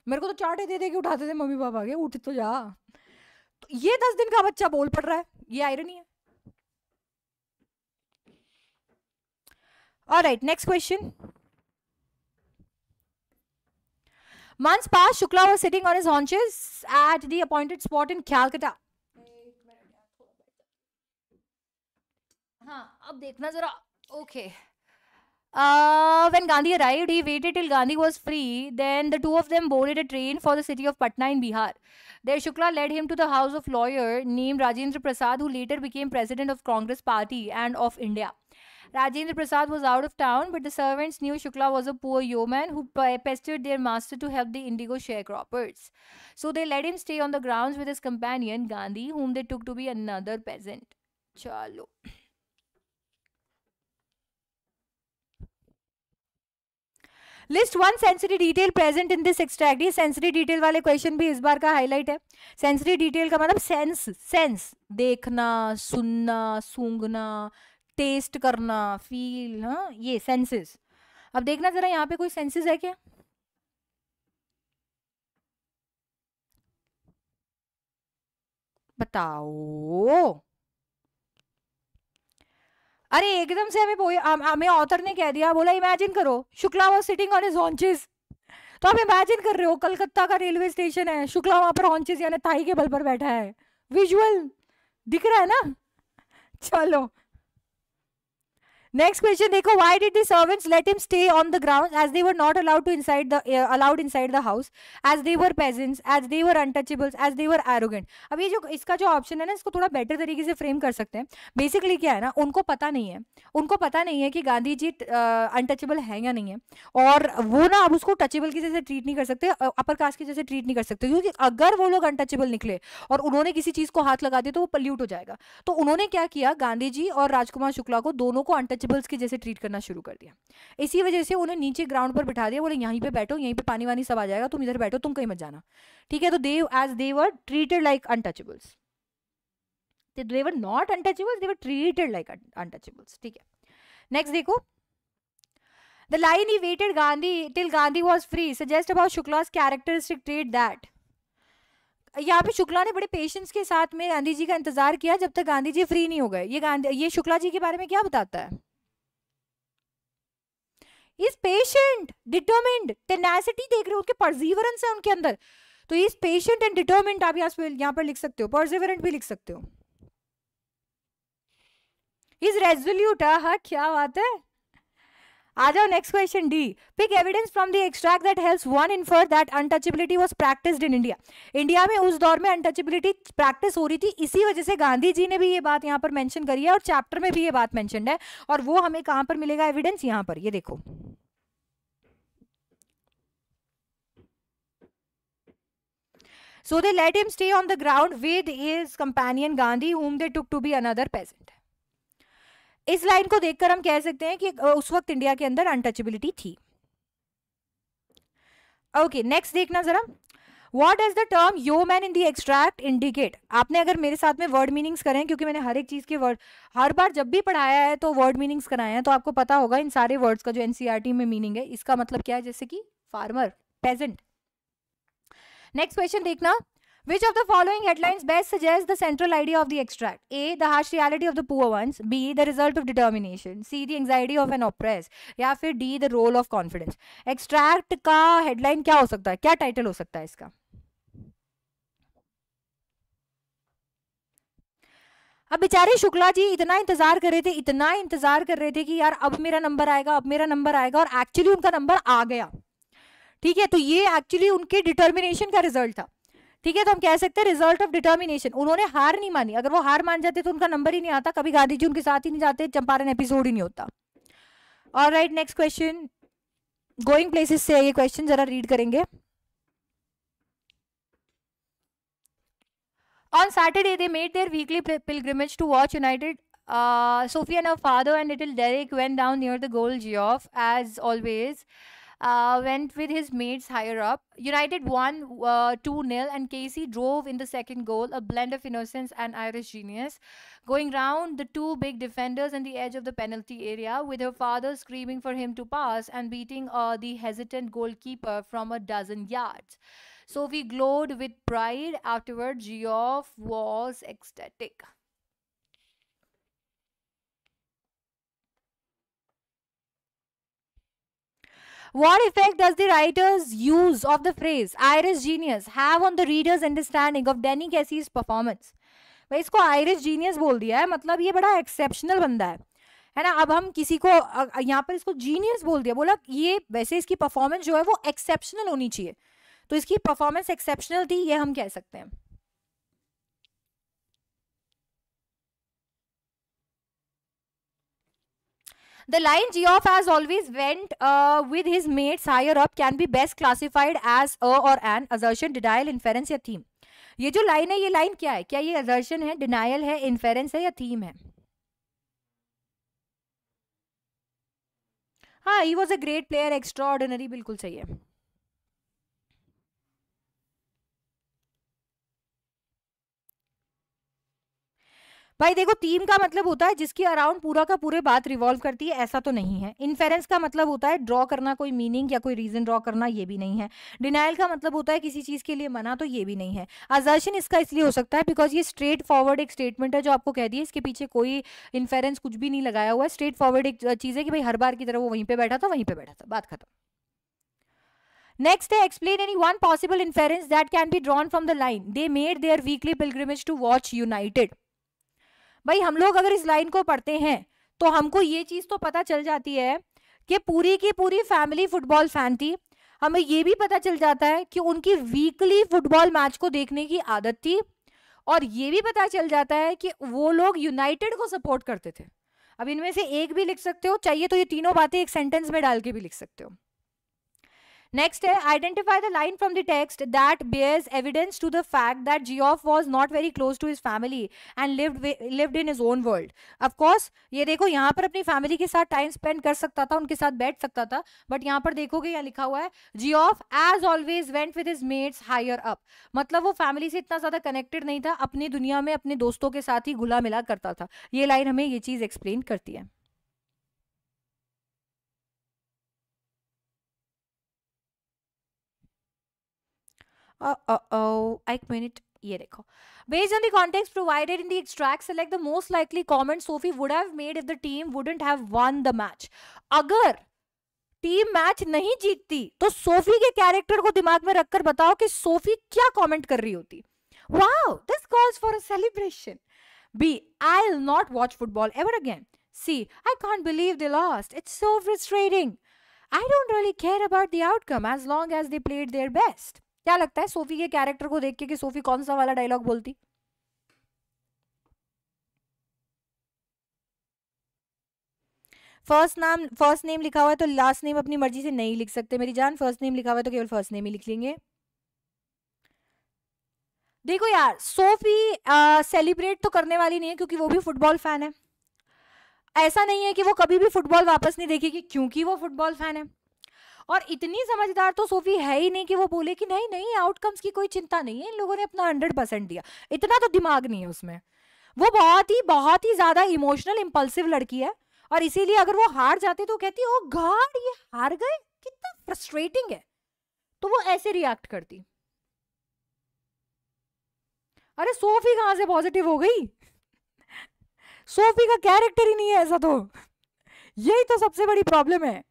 मेरे को तो चाटे दे दे के उठाते थे मम्मी पापा के उठ तो जा तो ये दस दिन का बच्चा बोल पड़ रहा है ये आयरनी है और right next question Months passed, Shukla was sitting on his haunches at the appointed spot in Calcutta. हाँ अब uh, when Gandhi arrived, he waited till Gandhi was free. Then the two of them boarded a train for the city of Patna in Bihar. There, Shukla led him to the house of lawyer named Rajendra Prasad, who later became president of Congress Party and of India. Rajendra Prasad was out of town, but the servants knew Shukla was a poor yeoman who pestered their master to help the indigo sharecroppers. So they let him stay on the grounds with his companion Gandhi, whom they took to be another peasant. Chalo. List one sensory detail present in this extract ये सेंसरी डिटेल वाले क्वेश्चन भी इस बार का हाईलाइट है सेंसरी डिटेल का मतलब सेंस सेंस देखना सुनना सूंघना टेस्ट करना फील हाँ ये सेंसेस अब देखना जरा यहाँ पे कोई सेंसेस है क्या बताओ अरे एकदम से हमें हमें ऑथर ने कह दिया बोला इमेजिन करो Shukla was sitting on his haunches तो आप इमेजिन कर रहे हो कलकत्ता का रेलवे स्टेशन है शुक्ला वहां पर हॉन्चेस यानी ताई के बल पर बैठा है विजुअल दिख रहा है ना चलो नेक्स्ट क्वेश्चन देखो why did servants let him stay on the ground as they were not allowed to inside allowed side the house as they were peasants as they were untouchables as they were arrogant अब ये जो इसका जो ऑप्शन है ना इसको थोड़ा बेटर तरीके से फ्रेम कर सकते हैं बेसिकली क्या है ना उनको पता नहीं है उनको पता नहीं है कि गांधी जी अनटचेबल uh, है या नहीं है और वो ना अब उसको टचेबल की जैसे ट्रीट नहीं कर सकते अपर कास्ट की जैसे ट्रीट नहीं कर सकते क्योंकि अगर वो लोग अनटचेबल निकले और उन्होंने किसी चीज़ को हाथ लगा दिया तो वो पल्यूट हो जाएगा तो उन्होंने क्या किया गांधी जी और राजकुमार शुक्ला को दोनों को अनटच वेजिटेबल्स के जैसे ट्रीट करना शुरू कर दिया इसी वजह से उन्हें नीचे ग्राउंड पर बिठा दिया बोले यहीं पे बैठो यहीं पे पानी वानी सब आ जाएगा तुम इधर बैठो तुम कहीं मत जाना ठीक है तो they as they were treated like untouchables they were not untouchables they were treated like untouchables ठीक है नेक्स्ट देखो the line he waited Gandhi till Gandhi was free suggest about Shukla's characteristic trait that यहाँ पे शुक्ला ने बड़े पेशेंस के साथ में गांधी जी का इंतजार किया जब तक गांधी जी फ्री नहीं हो गए ये गांधी ये शुक्ला जी के बारे में क्या बताता है इज पेशेंट डिटर्मिंड टेनासिटी देख रहे हो उनके परजीवरेंस है उनके अंदर तो इज पेशेंट एंड डिटर्मिंड आप यहाँ पर लिख सकते हो परजीवरेंट भी लिख सकते हो इज रेजोल्यूट हाँ क्या बात है आ जाओ next question D pick evidence from the extract that helps one infer that untouchability was practised in India India में उस दौर में अनटचेबिलिटी प्रैक्टिस हो रही थी इसी वजह से गांधी जी ने भी ये बात यहाँ पर मेंशन करी है और चैप्टर में भी ये बात मैंशन है और वो हमें कहाँ पर मिलेगा एविडेंस यहाँ पर ये देखो So they let him stay on the ground with his companion Gandhi, whom they took to be another peasant. इस लाइन को देखकर हम कह सकते हैं कि उस वक्त इंडिया के अंदर अनटचेबिलिटी थी ओके नेक्स्ट देखना जरा what is the term yeoman in the extract indicate आपने अगर मेरे साथ में वर्ड मीनिंग्स करें क्योंकि मैंने हर एक चीज़ के वर्ड हर बार जब भी पढ़ाया है तो वर्ड मीनिंग्स कराए हैं तो आपको पता होगा इन सारे वर्ड्स का जो एनसीआरटी e में मीनिंग है इसका मतलब क्या है जैसे कि फार्मर पेजेंट नेक्स्ट क्वेश्चन देखना Which of the following headlines best suggests the central idea of the extract? A. The harsh reality of the poor ones. B. The result of determination. C. The anxiety of an oppressed. या फिर D. The role of confidence. Extract का headline क्या हो सकता है क्या title हो सकता है इसका अब बेचारे शुक्ला जी इतना इंतजार कर रहे थे इतना इंतजार कर रहे थे कि यार अब मेरा नंबर आएगा अब मेरा नंबर आएगा और एक्चुअली उनका नंबर आ गया ठीक है तो ये एक्चुअली उनके डिटर्मिनेशन का रिजल्ट था ठीक है तो हम कह सकते हैं रिजल्ट ऑफ डिटर्मिनेशन उन्होंने हार नहीं मानी अगर वो हार मान जाते तो उनका नंबर ही नहीं आता कभी गांधी जी उनके साथ ही नहीं जाते चंपारण एपिसोड ही नहीं होता और right next question going places से ये क्वेश्चन जरा रीड करेंगे on Saturday they made their weekly pilgrimage to watch United Sophia Sophie and her father Derek little down near the goal Geoff as always uh, went with his mates higher up. United won uh, 2 0, and Casey drove in the second goal, a blend of innocence and Irish genius. Going round the two big defenders and the edge of the penalty area, with her father screaming for him to pass and beating uh, the hesitant goalkeeper from a dozen yards. So we glowed with pride. afterwards. Geoff was ecstatic. What effect does the writer's use of the phrase Irish genius have on the reader's understanding of Danny Cassie's performance? भाई इसको आयरिश जीनियस बोल दिया है मतलब ये बड़ा एक्सेप्शनल बंदा है है ना अब हम किसी को यहाँ पर इसको जीनियस बोल दिया बोला ये वैसे इसकी परफॉर्मेंस जो है वो एक्सेप्शनल होनी चाहिए तो इसकी परफॉर्मेंस एक्सेप्शनल थी ये हम कह सकते हैं The line g of as always went uh, with his mates higher up can be best classified as a or an assertion, denial, inference या theme. ये जो लाइन है ये लाइन क्या है क्या ये assertion है denial है inference है या theme है हाँ he was a great player extraordinary बिल्कुल सही है भाई देखो थीम का मतलब होता है जिसकी अराउंड पूरा का पूरे बात रिवॉल्व करती है ऐसा तो नहीं है इन्फेरेंस का मतलब होता है ड्रॉ करना कोई मीनिंग या कोई रीजन ड्रॉ करना ये भी नहीं है डिनाइल का मतलब होता है किसी चीज़ के लिए मना तो ये भी नहीं है अजर्शन इसका इसलिए हो सकता है बिकॉज ये स्ट्रेट फॉरवर्ड एक स्टेटमेंट है जो आपको कह दिए इसके पीछे कोई इन्फेरेंस कुछ भी नहीं लगाया हुआ है स्ट्रेट फॉरवर्ड एक चीज़ है कि भाई हर बार की तरह वो वहीं पर बैठा था वहीं पर बैठा था बात खत्म नेक्स्ट है explain any one possible inference that can be drawn from the line they made their weekly pilgrimage to watch United भाई हम लोग अगर इस लाइन को पढ़ते हैं तो हमको ये चीज़ तो पता चल जाती है कि पूरी की पूरी फैमिली फुटबॉल फैन थी हमें ये भी पता चल जाता है कि उनकी वीकली फुटबॉल मैच को देखने की आदत थी और ये भी पता चल जाता है कि वो लोग यूनाइटेड को सपोर्ट करते थे अब इनमें से एक भी लिख सकते हो चाहिए तो ये तीनों बातें एक सेंटेंस में डाल के भी लिख सकते हो नेक्स्ट है identify the line from the text that bears evidence to the fact that Geoff was not very close to his family and lived lived in his own world of course ये देखो यहाँ पर अपनी फैमिली के साथ टाइम स्पेंड कर सकता था उनके साथ बैठ सकता था बट यहाँ पर देखोगे यहाँ लिखा हुआ है Geoff as always went with his mates higher up मतलब वो फैमिली से इतना ज़्यादा कनेक्टेड नहीं था अपनी दुनिया में अपने दोस्तों के साथ ही घुला मिला करता था ये लाइन हमें ये चीज़ एक्सप्लेन करती है एक मिनट ये देखो based on the context provided in the extract select the most likely comment Sophie would have made if the team wouldn't have won the match अगर टीम मैच नहीं जीतती तो सोफी के कैरेक्टर को दिमाग में रखकर बताओ कि सोफी क्या कमेंट कर रही होती wow this calls for a celebration B I will not watch football ever again C I can't believe they lost it's so frustrating I don't really care about the outcome as long as they played their best क्या लगता है सोफी के कैरेक्टर को देख के कि सोफी कौन सा वाला डायलॉग बोलती फर्स्ट नाम फर्स्ट नेम लिखा हुआ है तो लास्ट नेम अपनी मर्जी से नहीं लिख सकते मेरी जान फर्स्ट नेम लिखा हुआ है तो केवल फर्स्ट नेम ही लिख लेंगे देखो यार सोफी सेलिब्रेट तो करने वाली नहीं है क्योंकि वो भी फुटबॉल फैन है ऐसा नहीं है कि वो कभी भी फुटबॉल वापस नहीं देखेगी क्योंकि वो फुटबॉल फैन है और इतनी समझदार तो सोफी है ही नहीं कि वो बोले कि नहीं नहीं आउटकम्स की कोई चिंता नहीं है इन लोगों ने अपना हंड्रेड परसेंट दिया इतना तो दिमाग नहीं है उसमें वो बहुत ही बहुत ही ज्यादा इमोशनल इम्पल्सिव लड़की है और इसीलिए अगर वो हार जाती तो कहती ओ गॉड ये हार गए कितना फ्रस्ट्रेटिंग है तो वो ऐसे रिएक्ट करती अरे सोफी कहां से पॉजिटिव हो गई सोफी का कैरेक्टर ही नहीं है ऐसा तो यही तो सबसे बड़ी प्रॉब्लम है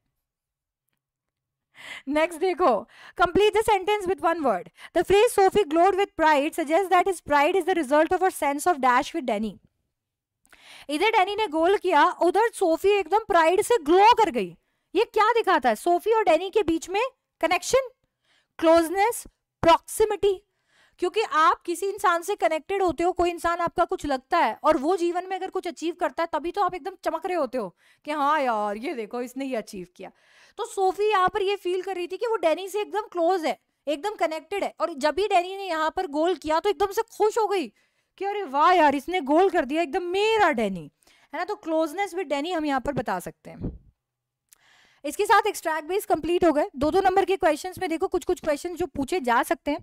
नेक्स्ट देखो complete the sentence with one word the phrase Sophie glowed with pride suggest that is pride is the result of uh sense of dash with Danny इधर डेनी ने गोल किया उधर सोफी एकदम प्राइड से ग्लो कर गई ये क्या दिखाता है सोफी और डेनी के बीच में कनेक्शन क्लोजनेस प्रॉक्सिमिटी क्योंकि आप किसी इंसान से कनेक्टेड होते हो कोई इंसान आपका कुछ लगता है और वो जीवन में अगर कुछ अचीव करता है तभी तो आप एकदम चमक रहे होते हो कि हाँ यार ये देखो इसने ये अचीव किया तो सोफी यहाँ पर ये फील कर रही थी कि वो डेनी से एकदम क्लोज है एकदम कनेक्टेड है और जब भी डेनी ने यहाँ पर गोल किया तो एकदम से खुश हो गई कि अरे वाह यार इसने गोल कर दिया एकदम मेरा डेनी है ना तो क्लोजनेस विद डेनी हम यहाँ पर बता सकते हैं इसके साथ एक्सट्रैक्ट बेस कंप्लीट हो गए दो दो नंबर के क्वेश्चंस में देखो कुछ कुछ क्वेश्चन जो पूछे जा सकते हैं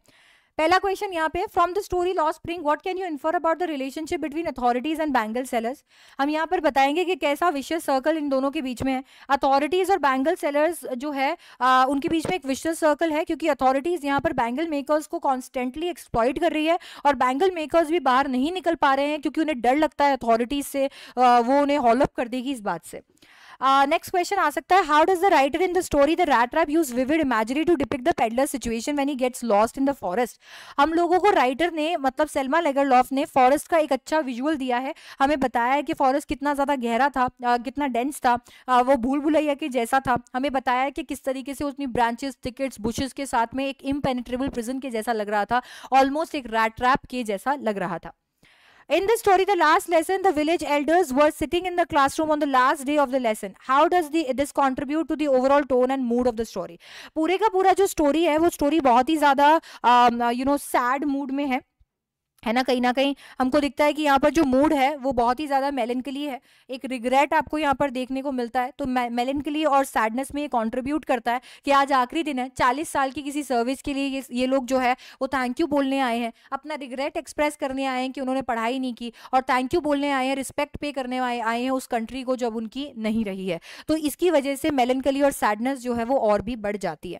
पहला क्वेश्चन यहाँ पे from the story lost spring what can you infer about the relationship between authorities and bangle sellers हम यहाँ पर बताएंगे कि कैसा विशेष सर्कल इन दोनों के बीच में है अथॉरिटीज और बैंगल सेलर्स जो है आ, उनके बीच में एक विशेष सर्कल है क्योंकि अथॉरिटीज यहाँ पर बैंगल मेकर्स को कॉन्स्टेंटली एक्सप्लॉइट कर रही है और बैंगल मेकर्स भी बाहर नहीं निकल पा रहे हैं क्योंकि उन्हें डर लगता है अथॉरिटीज से आ, वो उन्हें हॉलअप कर देगी इस बात से नेक्स्ट uh, क्वेश्चन आ सकता है how does the writer in the story the rat trap use vivid imagery to depict the peddler situation when he gets lost in the forest हम लोगों को राइटर ने मतलब सेल्मा लेगरलॉफ ने फॉरेस्ट का एक अच्छा विजुअल दिया है हमें बताया है कि फॉरेस्ट कितना ज़्यादा गहरा था आ, uh, कितना डेंस था आ, uh, वो भूल भुलैया के जैसा था हमें बताया है कि किस तरीके से उसने ब्रांचेस टिकट्स बुशेस के साथ में एक इमपेनिट्रेबल प्रिजन के जैसा लग रहा था ऑलमोस्ट एक रैट ट्रैप के जैसा लग रहा था In the story, the last lesson, the village elders were sitting in the classroom on the last day of the lesson. How does the, this contribute to the overall tone and mood of the story? Puri ka pura jo story hai, wo story बहुत ही ज़्यादा um, uh, you know sad mood hai. है ना कहीं ना कहीं हमको दिखता है कि यहाँ पर जो मूड है वो बहुत ही ज़्यादा मेलन के लिए है एक रिग्रेट आपको यहाँ पर देखने को मिलता है तो मेलन के लिए और सैडनेस में ये कॉन्ट्रीब्यूट करता है कि आज आखिरी दिन है चालीस साल की किसी सर्विस के लिए ये ये लोग जो है वो थैंक यू बोलने आए हैं अपना रिग्रेट एक्सप्रेस करने आए हैं कि उन्होंने पढ़ाई नहीं की और थैंक यू बोलने आए हैं रिस्पेक्ट पे करने आए आए हैं उस कंट्री को जब उनकी नहीं रही है तो इसकी वजह से मेलन और सैडनेस जो है वो और भी बढ़ जाती है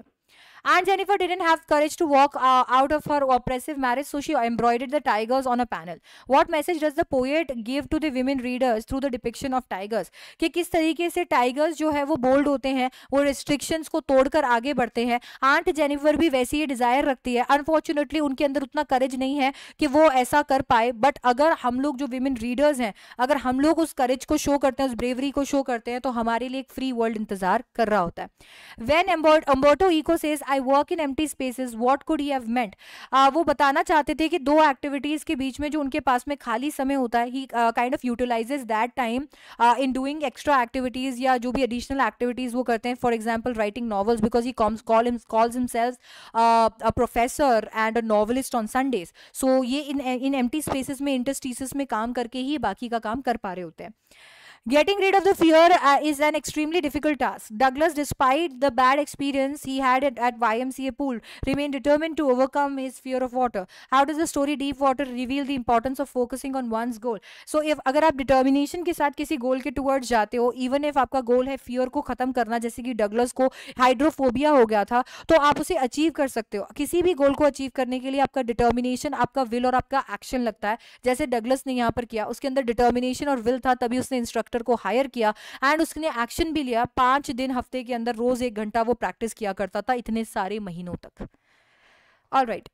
And Jennifer didn't have courage to walk uh, out of her oppressive marriage, so she embroidered the tigers on a panel. What message does the poet give to the women readers through the depiction of tigers? कि किस तरीके से टाइगर्स जो है वो बोल्ड होते हैं वो रिस्ट्रिक्शंस को तोड़कर आगे बढ़ते हैं आंट जेनिफर भी वैसी ही डिज़ायर रखती है अनफॉर्चुनेटली उनके अंदर उतना करेज नहीं है कि वो ऐसा कर पाए बट अगर हम लोग जो विमेन रीडर्स हैं अगर हम लोग उस करेज को शो करते हैं उस ब्रेवरी को शो करते हैं तो हमारे लिए एक फ्री वर्ल्ड इंतजार कर रहा होता है when Umberto Eco says I work in empty spaces what could he have meant वो बताना चाहते थे कि दो एक्टिविटीज़ के बीच में जो उनके पास में खाली समय होता है he kind of utilises that time in doing extra activities या जो भी एडिशनल एक्टिविटीज़ वो करते हैं for example writing novels because he comes call calls himself a professor and a novelist on Sundays so ये इन इन एम्प्टी स्पेसिस में इंटरस्टीसेस में काम करके ही बाकी का काम कर पा रहे होते हैं Getting rid of the fear uh, is an extremely difficult task. Douglas, despite the bad experience he had at, at YMCA pool, remained determined to overcome his fear of water. How does the story Deep Water reveal the importance of focusing on one's goal? So, if agar aap determination ke sath kisi goal ke towards jate ho even if aapka goal hai fear ko khatam karna jaise ki douglas ko hydrophobia ho gaya tha to aap use achieve kar sakte ho kisi bhi goal ko achieve karne ke liye aapka determination aapka will aur aapka action lagta hai jaise douglas ne yahan par kiya uske andar determination aur will tha tabhi usne instructor instructor को हायर किया एंड उसने एक्शन भी लिया पांच दिन हफ्ते के अंदर रोज़ एक घंटा वो प्रैक्टिस किया करता था इतने सारे महीनों तक ऑल राइट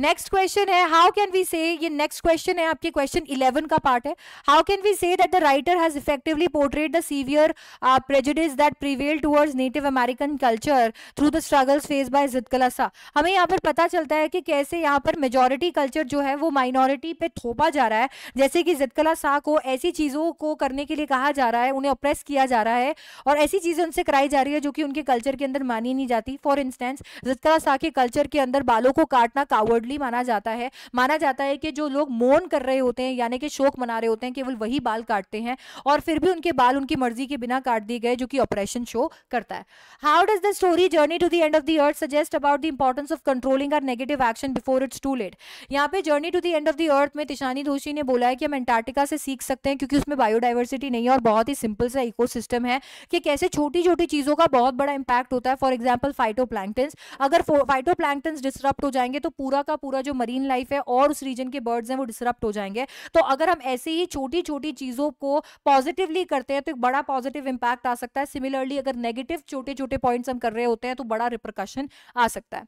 नेक्स्ट क्वेश्चन है हाउ कैन वी से ये नेक्स्ट क्वेश्चन है आपके क्वेश्चन 11 का पार्ट है how can we say that the writer has effectively portrait the severe prejudice that prevail towards Native American culture through the struggles face by Zitkala Sa हमें यहाँ पर पता चलता है कि कैसे यहाँ पर मेजोरिटी कल्चर जो है वो माइनॉरिटी पे थोपा जा रहा है जैसे कि जिदकला शाह को ऐसी चीज़ों को करने के लिए कहा जा रहा है उन्हें अप्रेस किया जा रहा है और ऐसी चीज़ें उनसे कराई जा रही है जो कि उनके कल्चर के अंदर मानी नहीं जाती फॉर इंस्टेंस जिदकला शाह के कल्चर के अंदर बालों को काटना कावर्ड लवली माना जाता है माना जाता है कि जो लोग मौन कर रहे होते हैं यानी कि शोक मना रहे होते हैं केवल वही बाल काटते हैं और फिर भी उनके बाल उनकी मर्जी के बिना काट दिए गए जो कि ऑपरेशन शो करता है how does the story journey to the end of the earth suggest about the importance of controlling our negative action before it's too late यहाँ पे journey to the end of the earth में तिशानी दोषी ने बोला है कि हम एंटार्टिका से सीख सकते हैं क्योंकि उसमें बायोडाइवर्सिटी नहीं है और बहुत ही सिंपल सा इको है कि कैसे छोटी छोटी चीज़ों का बहुत बड़ा इंपैक्ट होता है फॉर एग्जाम्पल फाइटो अगर फाइटो डिस्टर्ब हो जाएंगे तो पूरा का पूरा जो मरीन लाइफ है और उस रीजन के बर्ड्स हैं वो डिसरप्ट हो जाएंगे तो अगर हम ऐसे ही छोटी छोटी चीज़ों को पॉजिटिवली करते हैं तो एक बड़ा पॉजिटिव इंपैक्ट आ सकता है सिमिलरली अगर नेगेटिव छोटे छोटे पॉइंट्स हम कर रहे होते हैं तो बड़ा रिप्रकाशन आ सकता है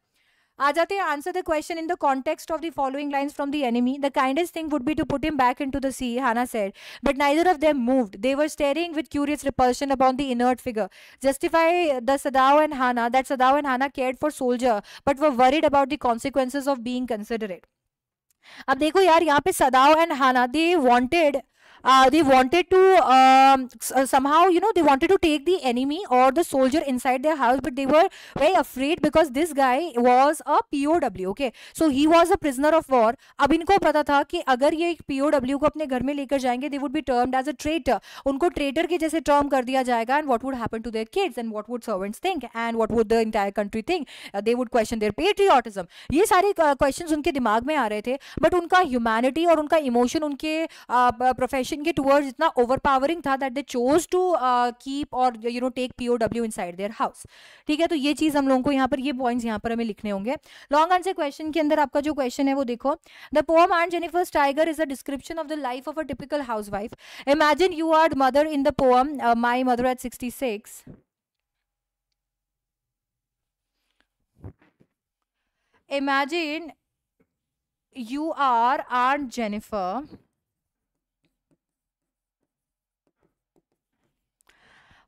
Ajate answered the question in the context of the following lines from the enemy. The kindest thing would be to put him back into the sea, Hana said. But neither of them moved. They were staring with curious repulsion upon the inert figure. Justify the Sadao and Hana that Sadao and Hana cared for soldier but were worried about the consequences of being considerate. अब देखो यार यहाँ पे Sadao and Hana they wanted uh, they wanted to um, uh, somehow you know they wanted to take the enemy or the soldier inside their house but they were very afraid because this guy was a POW okay so he was a prisoner of war अब इनको पता था कि अगर ये एक POW को अपने घर में लेकर जाएंगे they would be termed as a traitor उनको traitor के जैसे term कर दिया जाएगा and what would happen to their kids and what would servants think and what would the entire country think uh, they would question their patriotism ये सारे uh, questions uh, उनके दिमाग में आ रहे थे बट उनका ह्यूमैनिटी और उनका इमोशन उनके प्रोफेशन uh, नेशन के टूवर्ड इतना ओवर पावरिंग था that they chose to keep और you know take P O W inside their house ठीक है तो ये चीज़ हम लोगों को यहाँ पर ये पॉइंट्स यहाँ पर हमें लिखने होंगे लॉन्ग आंसर क्वेश्चन के अंदर आपका जो क्वेश्चन है वो देखो the poem and Jennifer's tiger is a description of the life of a typical housewife imagine you are mother in the poem my mother at sixty six imagine you are Aunt Jennifer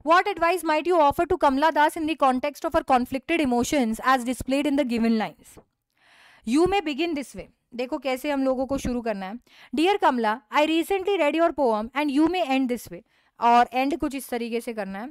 What advice might you offer to Kamla Das in the context of her conflicted emotions as displayed in the given lines? You may begin this way. देखो कैसे हम लोगों को शुरू करना है dear Kamala I recently read your poem and you may and this way और एंड कुछ इस तरीके से करना है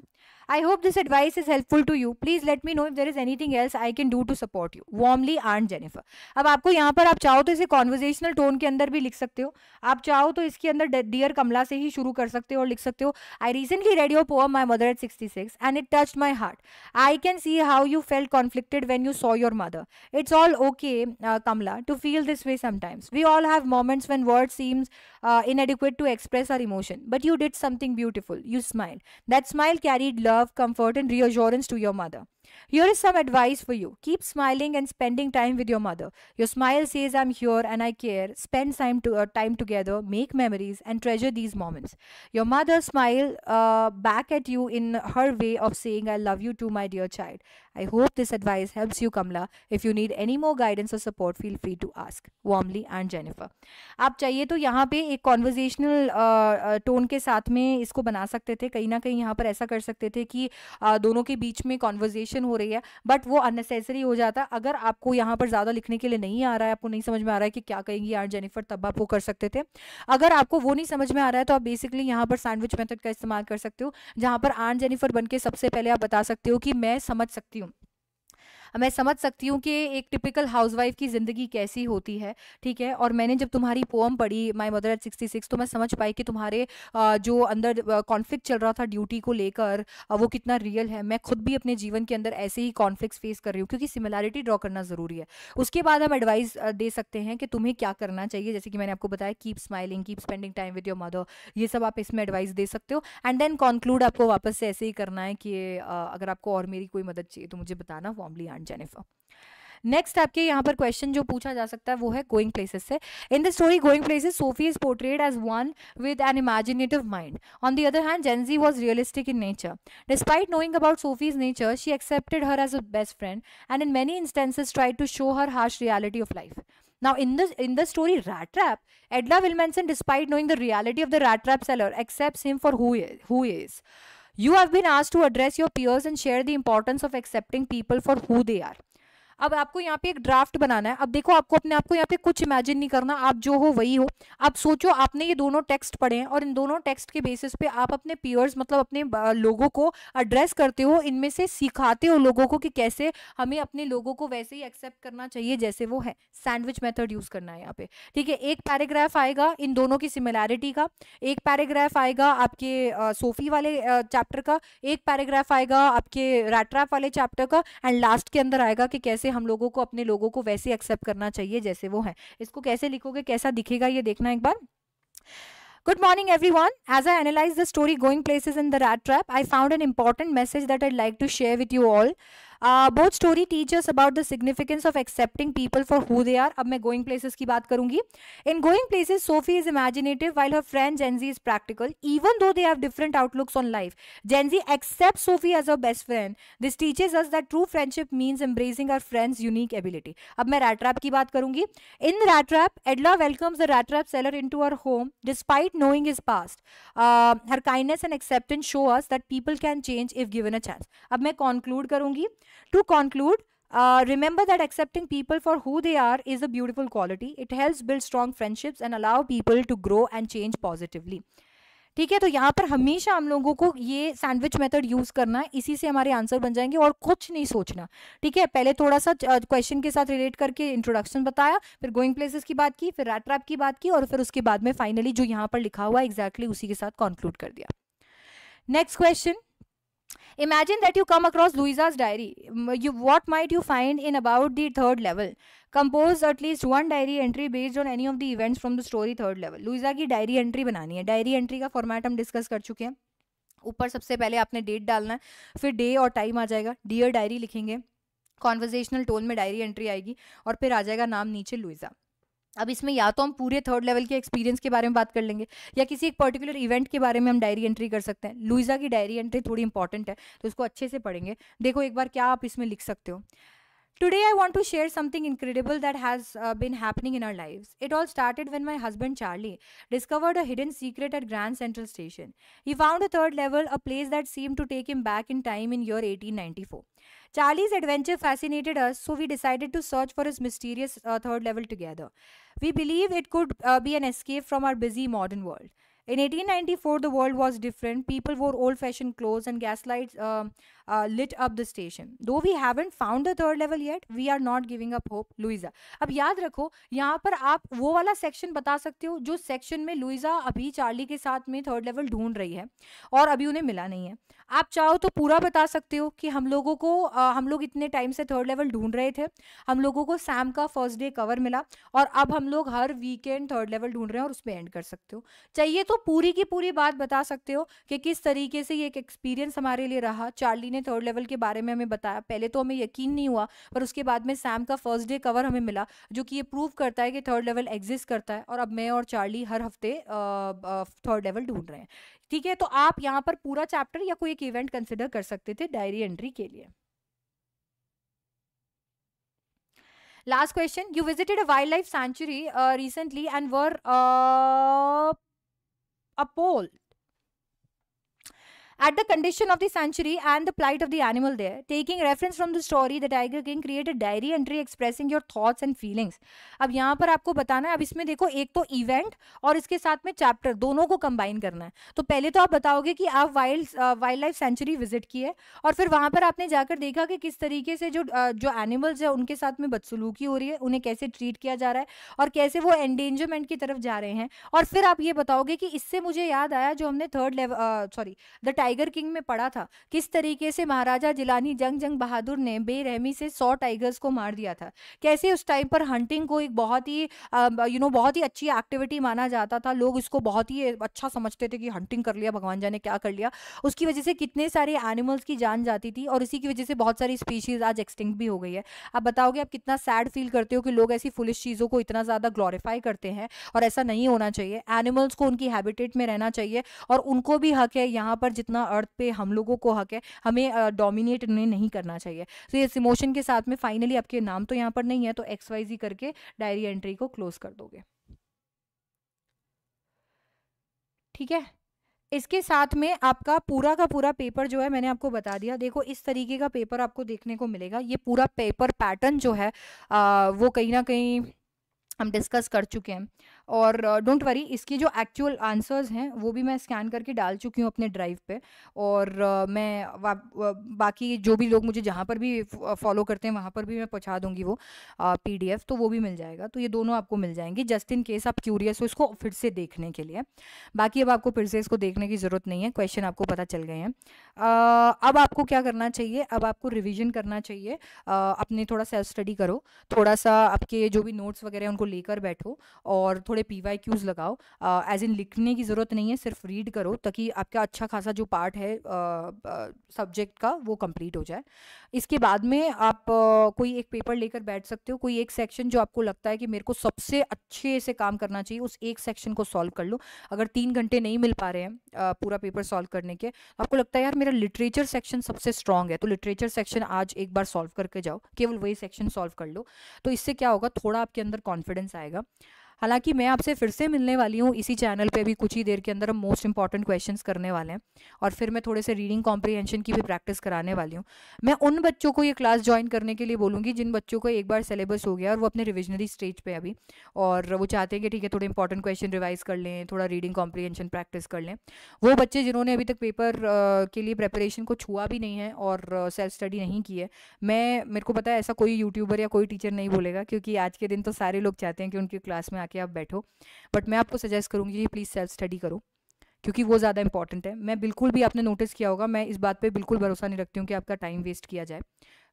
I hope this advice is helpful to you. Please let me know if there is anything else I can do to support you. Warmly, Aunt Jennifer. अब आपको यहाँ पर आप चाहो तो इसे conversational tone के अंदर भी लिख सकते हो. आप dear कमला से ही I recently read your poem Mother at 66 and it touched my heart. I can see how you felt conflicted when you saw your mother. It's all okay, Kamala, uh, to feel this way sometimes. We all have moments when words seems uh, inadequate to express our emotion, but you did something beautiful. You smiled. That smile carried provide love, comfort, and reassurance to your mother. Here is some advice for you. Keep smiling and spending time with your mother. Your smile says, I'm here and I care. Spend time, to, uh, time together, make memories, and treasure these moments. Your mother smile uh, back at you in her way of saying, I love you too, my dear child. I hope this advice helps you, Kamla. If you need any more guidance or support, feel free to ask. Warmly Aunt Jennifer. आप चाहिए तो यहाँ पे एक conversational uh, uh, tone के साथ में इसको बना सकते थे कहीं ना कहीं यहाँ पर ऐसा कर सकते थे कि uh, दोनों के बीच में conversation कंस्ट्रक्शन हो रही है बट वो अननेसेसरी हो जाता है अगर आपको यहाँ पर ज़्यादा लिखने के लिए नहीं आ रहा है आपको नहीं समझ में आ रहा है कि क्या कहेंगी यार जेनिफर तब आप वो कर सकते थे अगर आपको वो नहीं समझ में आ रहा है तो आप बेसिकली यहाँ पर सैंडविच मेथड का इस्तेमाल कर सकते हो जहाँ पर आर्न जेनिफर बन सबसे पहले आप बता सकते हो कि मैं समझ सकती हूँ मैं समझ सकती हूँ कि एक टिपिकल हाउसवाइफ की ज़िंदगी कैसी होती है ठीक है और मैंने जब तुम्हारी पोम पढ़ी my mother at sixty six तो मैं समझ पाई कि तुम्हारे जो अंदर कॉन्फ्लिक्ट चल रहा था ड्यूटी को लेकर वो कितना रियल है मैं खुद भी अपने जीवन के अंदर ऐसे ही कॉन्फ्लिक्ट फेस कर रही हूँ क्योंकि सिमिलैरिटी ड्रॉ करना ज़रूरी है उसके बाद हम एडवाइस दे सकते हैं कि तुम्हें क्या करना चाहिए जैसे कि मैंने आपको बताया keep smiling keep spending time with your mother ये सब आप इसमें एडवाइस दे सकते हो एंड देन कॉन्क्लूड आपको वापस से ऐसे ही करना है कि अगर आपको और मेरी कोई मदद चाहिए तो मुझे बताना formally aunty and Jennifer next आपके यहाँ पर क्वेश्चन जो पूछा जा सकता है वो है गोइंग प्लेसेस से in the story going places Sophie is portrayed as one with an imaginative mind on the other hand Jansie was realistic in nature despite knowing about Sophie's nature she accepted her as a best friend and in many instances try to show her harsh reality of life Now, in the in the story Rat Trap, Edla Wilmanson, despite knowing the reality of the Rat Trap seller, accepts him for who he, who he is. You have been asked to address your peers and share the importance of accepting people for who they are. अब आपको यहाँ पे एक ड्राफ्ट बनाना है अब देखो आपको अपने आप को यहाँ पे कुछ इमेजिन नहीं करना आप जो हो वही हो आप सोचो आपने ये दोनों टेक्स्ट पढ़े हैं और इन दोनों टेक्स्ट के बेसिस पे आप अपने पियर्स मतलब अपने लोगों को एड्रेस करते हो इनमें से सिखाते हो लोगों को कि कैसे हमें अपने लोगों को वैसे ही एक्सेप्ट करना चाहिए जैसे वो है सैंडविच मेथड यूज करना है यहाँ पे ठीक है एक पैराग्राफ आएगा इन दोनों की सिमिलैरिटी का एक पैराग्राफ आएगा आपके सोफी वाले चैप्टर का एक पैराग्राफ आएगा आपके रैट्रैप वाले चैप्टर का एंड लास्ट के अंदर आएगा कि कैसे से हम लोगों को अपने लोगों को वैसे एक्सेप्ट करना चाहिए जैसे वो है इसको कैसे लिखोगे कैसा दिखेगा ये देखना एक बार good morning everyone as I analyze the story going places in the rat trap I found an important message that I like to share with you all uh, both story teaches about the significance of accepting people for who they are अब मैं going places की बात करूंगी in going places Sophie is imaginative while her friend Gen is practical even though they have different outlooks on life Gen accepts Sophie as her best friend this teaches us that true friendship means embracing our friends unique ability अब मैं rat trap की बात करूंगी in rat trap Edla welcomes the rat trap seller into her home despite knowing his past uh, her kindness and acceptance show us that people can change if given a chance अब मैं conclude करूंगी To conclude, uh, remember that accepting people for who they are is a beautiful quality. It helps build strong friendships and allow people to grow and change positively. ठीक है तो यहाँ पर हमेशा हम लोगों को ये सैंडविच मेथड यूज करना है इसी से हमारे आंसर बन जाएंगे और कुछ नहीं सोचना ठीक है पहले थोड़ा सा क्वेश्चन uh, के साथ रिलेट करके इंट्रोडक्शन बताया फिर गोइंग प्लेसेस की बात की फिर रैट रैप की बात की और फिर उसके बाद में फाइनली जो यहाँ पर लिखा हुआ है एग्जैक्टली exactly उसी के साथ कॉन्क्लूड कर दिया next question imagine that you come across Louisa's diary you what might you find in about the third level? Compose at least one diary entry based on any of the events from the story third level Louisa की डायरी एंट्री बनानी है डायरी एंट्री का फॉर्मेट हम डिस्कस कर चुके हैं ऊपर सबसे पहले आपने डेट डालना है फिर डे और टाइम आ जाएगा डियर डायरी लिखेंगे कॉन्वर्जेशनल टोन में डायरी एंट्री आएगी और फिर आ जाएगा नाम नीचे लुइजा अब इसमें या तो हम पूरे थर्ड लेवल के एक्सपीरियंस के बारे में बात कर लेंगे या किसी एक पर्टिकुलर इवेंट के बारे में हम डायरी एंट्री कर सकते हैं लुइजा की डायरी एंट्री थोड़ी इंपॉर्टेंट है तो उसको अच्छे से पढ़ेंगे देखो एक बार क्या आप इसमें लिख सकते हो Today, I want to share something incredible that has uh, been happening in our lives. It all started when my husband Charlie discovered a hidden secret at Grand Central Station. He found a third level, a place that seemed to take him back in time in year 1894. Charlie's adventure fascinated us, so we decided to search for his mysterious uh, third level together. We believe it could uh, be an escape from our busy modern world. In 1894, the world was different. People wore old fashioned clothes and gaslights, uh, lit up the station though we haven't found the third level yet we are not giving up hope Louisa अब याद रखो यहाँ पर आप वो वाला सेक्शन बता सकते हो जो सेक्शन में लुइजा अभी चार्ली के साथ में थर्ड लेवल ढूंढ रही है और अभी उन्हें मिला नहीं है आप चाहो तो पूरा बता सकते हो कि हम लोगों को आ, uh, हम लोग इतने टाइम से थर्ड लेवल ढूंढ रहे थे हम लोगों को सैम का फर्स्ट डे कवर मिला और अब हम लोग हर वीकेंड थर्ड लेवल ढूंढ रहे हैं और उस पर एंड कर सकते हो चाहिए तो पूरी की पूरी बात बता सकते हो कि किस तरीके से ये एक एक्सपीरियंस हमारे लिए रहा चार्ली ने थर्ड लेवल के बारे में हमें बताया पहले तो हमें यकीन नहीं हुआ पर उसके बाद में सैम का फर्स्ट डे कवर हमें मिला जो कि ये प्रूव करता है कि थर्ड लेवल एग्जिस्ट करता है और अब मैं और चार्ली हर हफ्ते थर्ड लेवल ढूंढ रहे हैं ठीक है तो आप यहाँ पर पूरा चैप्टर या कोई एक इवेंट कंसिडर कर सकते थे डायरी एंट्री के लिए last question you visited a wildlife sanctuary recently and were a pole at the condition of the sanctuary and the plight of the animal there. Taking reference from the story, the Tiger King created diary entry expressing your thoughts and feelings. अब यहाँ पर आपको बताना है अब इसमें देखो एक तो इवेंट और इसके साथ में चैप्टर दोनों को कंबाइन करना है तो पहले तो आप बताओगे कि आप wild wildlife sanctuary visit की है और फिर वहाँ पर आपने जाकर देखा कि किस तरीके से जो uh, जो एनिमल्स है उनके साथ में बदसलूकी हो रही है उन्हें कैसे ट्रीट किया जा रहा है और कैसे वो एंडेंजरमेंट की तरफ जा रहे हैं और फिर आप ये बताओगे कि इससे मुझे याद आया जो हमने third level sorry the tiger tiger king में पढ़ा था किस तरीके से महाराजा जिलानी जंग जंग बहादुर ने बेरहमी से सौ टाइगर्स को मार दिया था कैसे उस टाइम पर हंटिंग को एक बहुत ही यू नो बहुत ही अच्छी एक्टिविटी माना जाता था लोग इसको बहुत ही अच्छा समझते थे कि हंटिंग कर लिया भगवान जाने क्या कर लिया उसकी वजह से कितने सारे एनिमल्स की जान जाती थी और इसी की वजह से बहुत सारी स्पीशीज़ आज एक्सटिंक्ट भी हो गई है आप बताओगे आप कितना सैड फील करते हो कि लोग ऐसी फुलिश चीज़ों को इतना ज़्यादा ग्लोरीफाई करते हैं और ऐसा नहीं होना चाहिए एनिमल्स को उनकी हैबिटेट में रहना चाहिए और उनको भी हक है यहाँ पर जितना यहाँ अर्थ पे हम लोगों को हक है हमें डोमिनेट uh, नहीं करना चाहिए तो इस इमोशन के साथ में फाइनली आपके नाम तो यहाँ पर नहीं है तो एक्स वाई जी करके डायरी एंट्री को क्लोज कर दोगे ठीक है इसके साथ में आपका पूरा का पूरा पेपर जो है मैंने आपको बता दिया देखो इस तरीके का पेपर आपको देखने को मिलेगा ये पूरा पेपर पैटर्न जो है आ, वो कहीं ना कहीं हम डिस्कस कर चुके हैं और डोंट वरी इसकी जो एक्चुअल आंसर्स हैं वो भी मैं स्कैन करके डाल चुकी हूँ अपने ड्राइव पे और मैं बाकी जो भी लोग मुझे जहाँ पर भी फॉलो करते हैं वहाँ पर भी मैं पहुँचा दूँगी वो पी तो वो भी मिल जाएगा तो ये दोनों आपको मिल जाएंगे जस्ट इन केस आप क्यूरियस हो इसको फिर से देखने के लिए बाकी अब आपको फिर से इसको देखने की ज़रूरत नहीं है क्वेश्चन आपको पता चल गए हैं अब आपको क्या करना चाहिए अब आपको रिविजन करना चाहिए अपने थोड़ा सेल्फ स्टडी करो थोड़ा सा आपके जो भी नोट्स वगैरह उनको लेकर बैठो और थोड़े पी वाई क्यूज़ लगाओ एज इन लिखने की ज़रूरत नहीं है सिर्फ रीड करो ताकि आपका अच्छा खासा जो पार्ट है सब्जेक्ट का वो कंप्लीट हो जाए इसके बाद में आप आ, कोई एक पेपर लेकर बैठ सकते हो कोई एक सेक्शन जो आपको लगता है कि मेरे को सबसे अच्छे से काम करना चाहिए उस एक सेक्शन को सॉल्व कर लो अगर तीन घंटे नहीं मिल पा रहे हैं आ, पूरा पेपर सॉल्व करने के तो आपको लगता है यार मेरा लिटरेचर सेक्शन सबसे स्ट्रांग है तो लिटरेचर सेक्शन आज एक बार सॉल्व करके जाओ केवल वही सेक्शन सॉल्व कर लो तो इससे क्या होगा थोड़ा आपके अंदर कॉन्फिडेंस आएगा हालांकि मैं आपसे फिर से मिलने वाली हूँ इसी चैनल पे भी कुछ ही देर के अंदर हम मोस्ट इंपॉर्टेंट क्वेश्चंस करने वाले हैं और फिर मैं थोड़े से रीडिंग कॉम्प्रीहेंशन की भी प्रैक्टिस कराने वाली हूँ मैं उन बच्चों को ये क्लास ज्वाइन करने के लिए बोलूँगी जिन बच्चों को एक बार सिलेबस हो गया और वो अपने रिविजनरी स्टेज पर अभी और वो चाहते हैं कि ठीक है थोड़े इंपॉर्टेंट क्वेश्चन रिवाइज कर लें थोड़ा रीडिंग कॉम्प्रीहेंशन प्रैक्टिस कर लें वो बच्चे जिन्होंने अभी तक पेपर के लिए प्रेपरेशन को छुआ भी नहीं है और सेल्फ स्टडी नहीं की है मैं मेरे को पता है ऐसा कोई यूट्यूबर या कोई टीचर नहीं बोलेगा क्योंकि आज के दिन तो सारे लोग चाहते हैं कि उनकी क्लास में के आप बैठो बट मैं आपको सजेस्ट करूँगी कि प्लीज़ सेल्फ स्टडी करो क्योंकि वो ज़्यादा इंपॉर्टेंट है मैं बिल्कुल भी आपने नोटिस किया होगा मैं इस बात पर बिल्कुल भरोसा नहीं रखती हूँ कि आपका टाइम वेस्ट किया जाए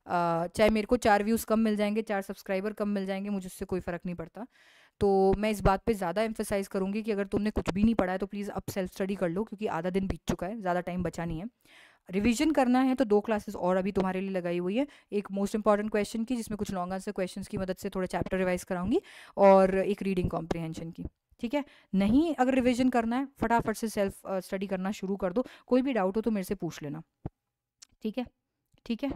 चाहे मेरे को चार व्यूज़ कम मिल जाएंगे चार सब्सक्राइबर कम मिल जाएंगे मुझे उससे कोई फ़र्क नहीं पड़ता तो मैं इस बात पे ज़्यादा एम्फोसाइज करूँगी कि अगर तुमने कुछ भी नहीं पढ़ा है तो प्लीज़ अब सेल्फ स्टडी कर लो क्योंकि आधा दिन बीत चुका है ज़्यादा टाइम बचा नहीं है रिवीजन करना है तो दो क्लासेस और अभी तुम्हारे लिए लगाई हुई है एक मोस्ट इंपॉर्टेंट क्वेश्चन की जिसमें कुछ लॉन्ग आंसर क्वेश्चन की मदद से थोड़ा चैप्टर रिवाइज कराऊंगी और एक रीडिंग कॉम्प्रिहेंशन की ठीक है नहीं अगर रिविजन करना है फटाफट से सेल्फ स्टडी करना शुरू कर दो कोई भी डाउट हो तो मेरे से पूछ लेना ठीक है ठीक है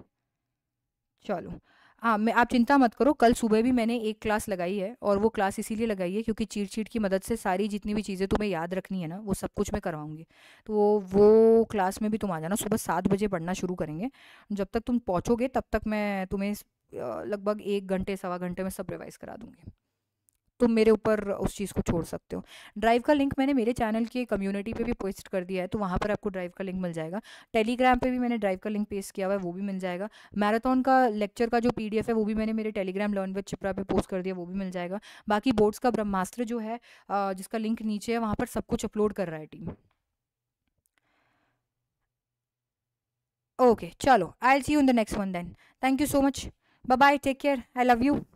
चलो हाँ मैं आप चिंता मत करो कल सुबह भी मैंने एक क्लास लगाई है और वो क्लास इसीलिए लगाई है क्योंकि चीट चीट की मदद से सारी जितनी भी चीज़ें तुम्हें याद रखनी है ना वो सब कुछ मैं करवाऊँगी तो वो क्लास में भी तुम आ जाना सुबह सात बजे पढ़ना शुरू करेंगे जब तक तुम पहुँचोगे तब तक मैं तुम्हें लगभग एक घंटे सवा घंटे में सब रिवाइज़ करा दूँगी तुम मेरे ऊपर उस चीज़ को छोड़ सकते हो ड्राइव का लिंक मैंने मेरे चैनल की कम्युनिटी पे भी पोस्ट कर दिया है तो वहाँ पर आपको ड्राइव का लिंक मिल जाएगा टेलीग्राम पे भी मैंने ड्राइव का लिंक पेस्ट किया हुआ है वो भी मिल जाएगा मैराथन का लेक्चर का जो पी है वो भी मैंने मेरे टेलीग्राम लर्न विद चिप्रा पे पोस्ट कर दिया वो भी मिल जाएगा बाकी बोर्ड्स का ब्रह्मास्त्र जो है जिसका लिंक नीचे है वहाँ पर सब कुछ अपलोड कर रहा है टीम ओके चलो I'll see you in the next one then thank you so much bye bye take care I love you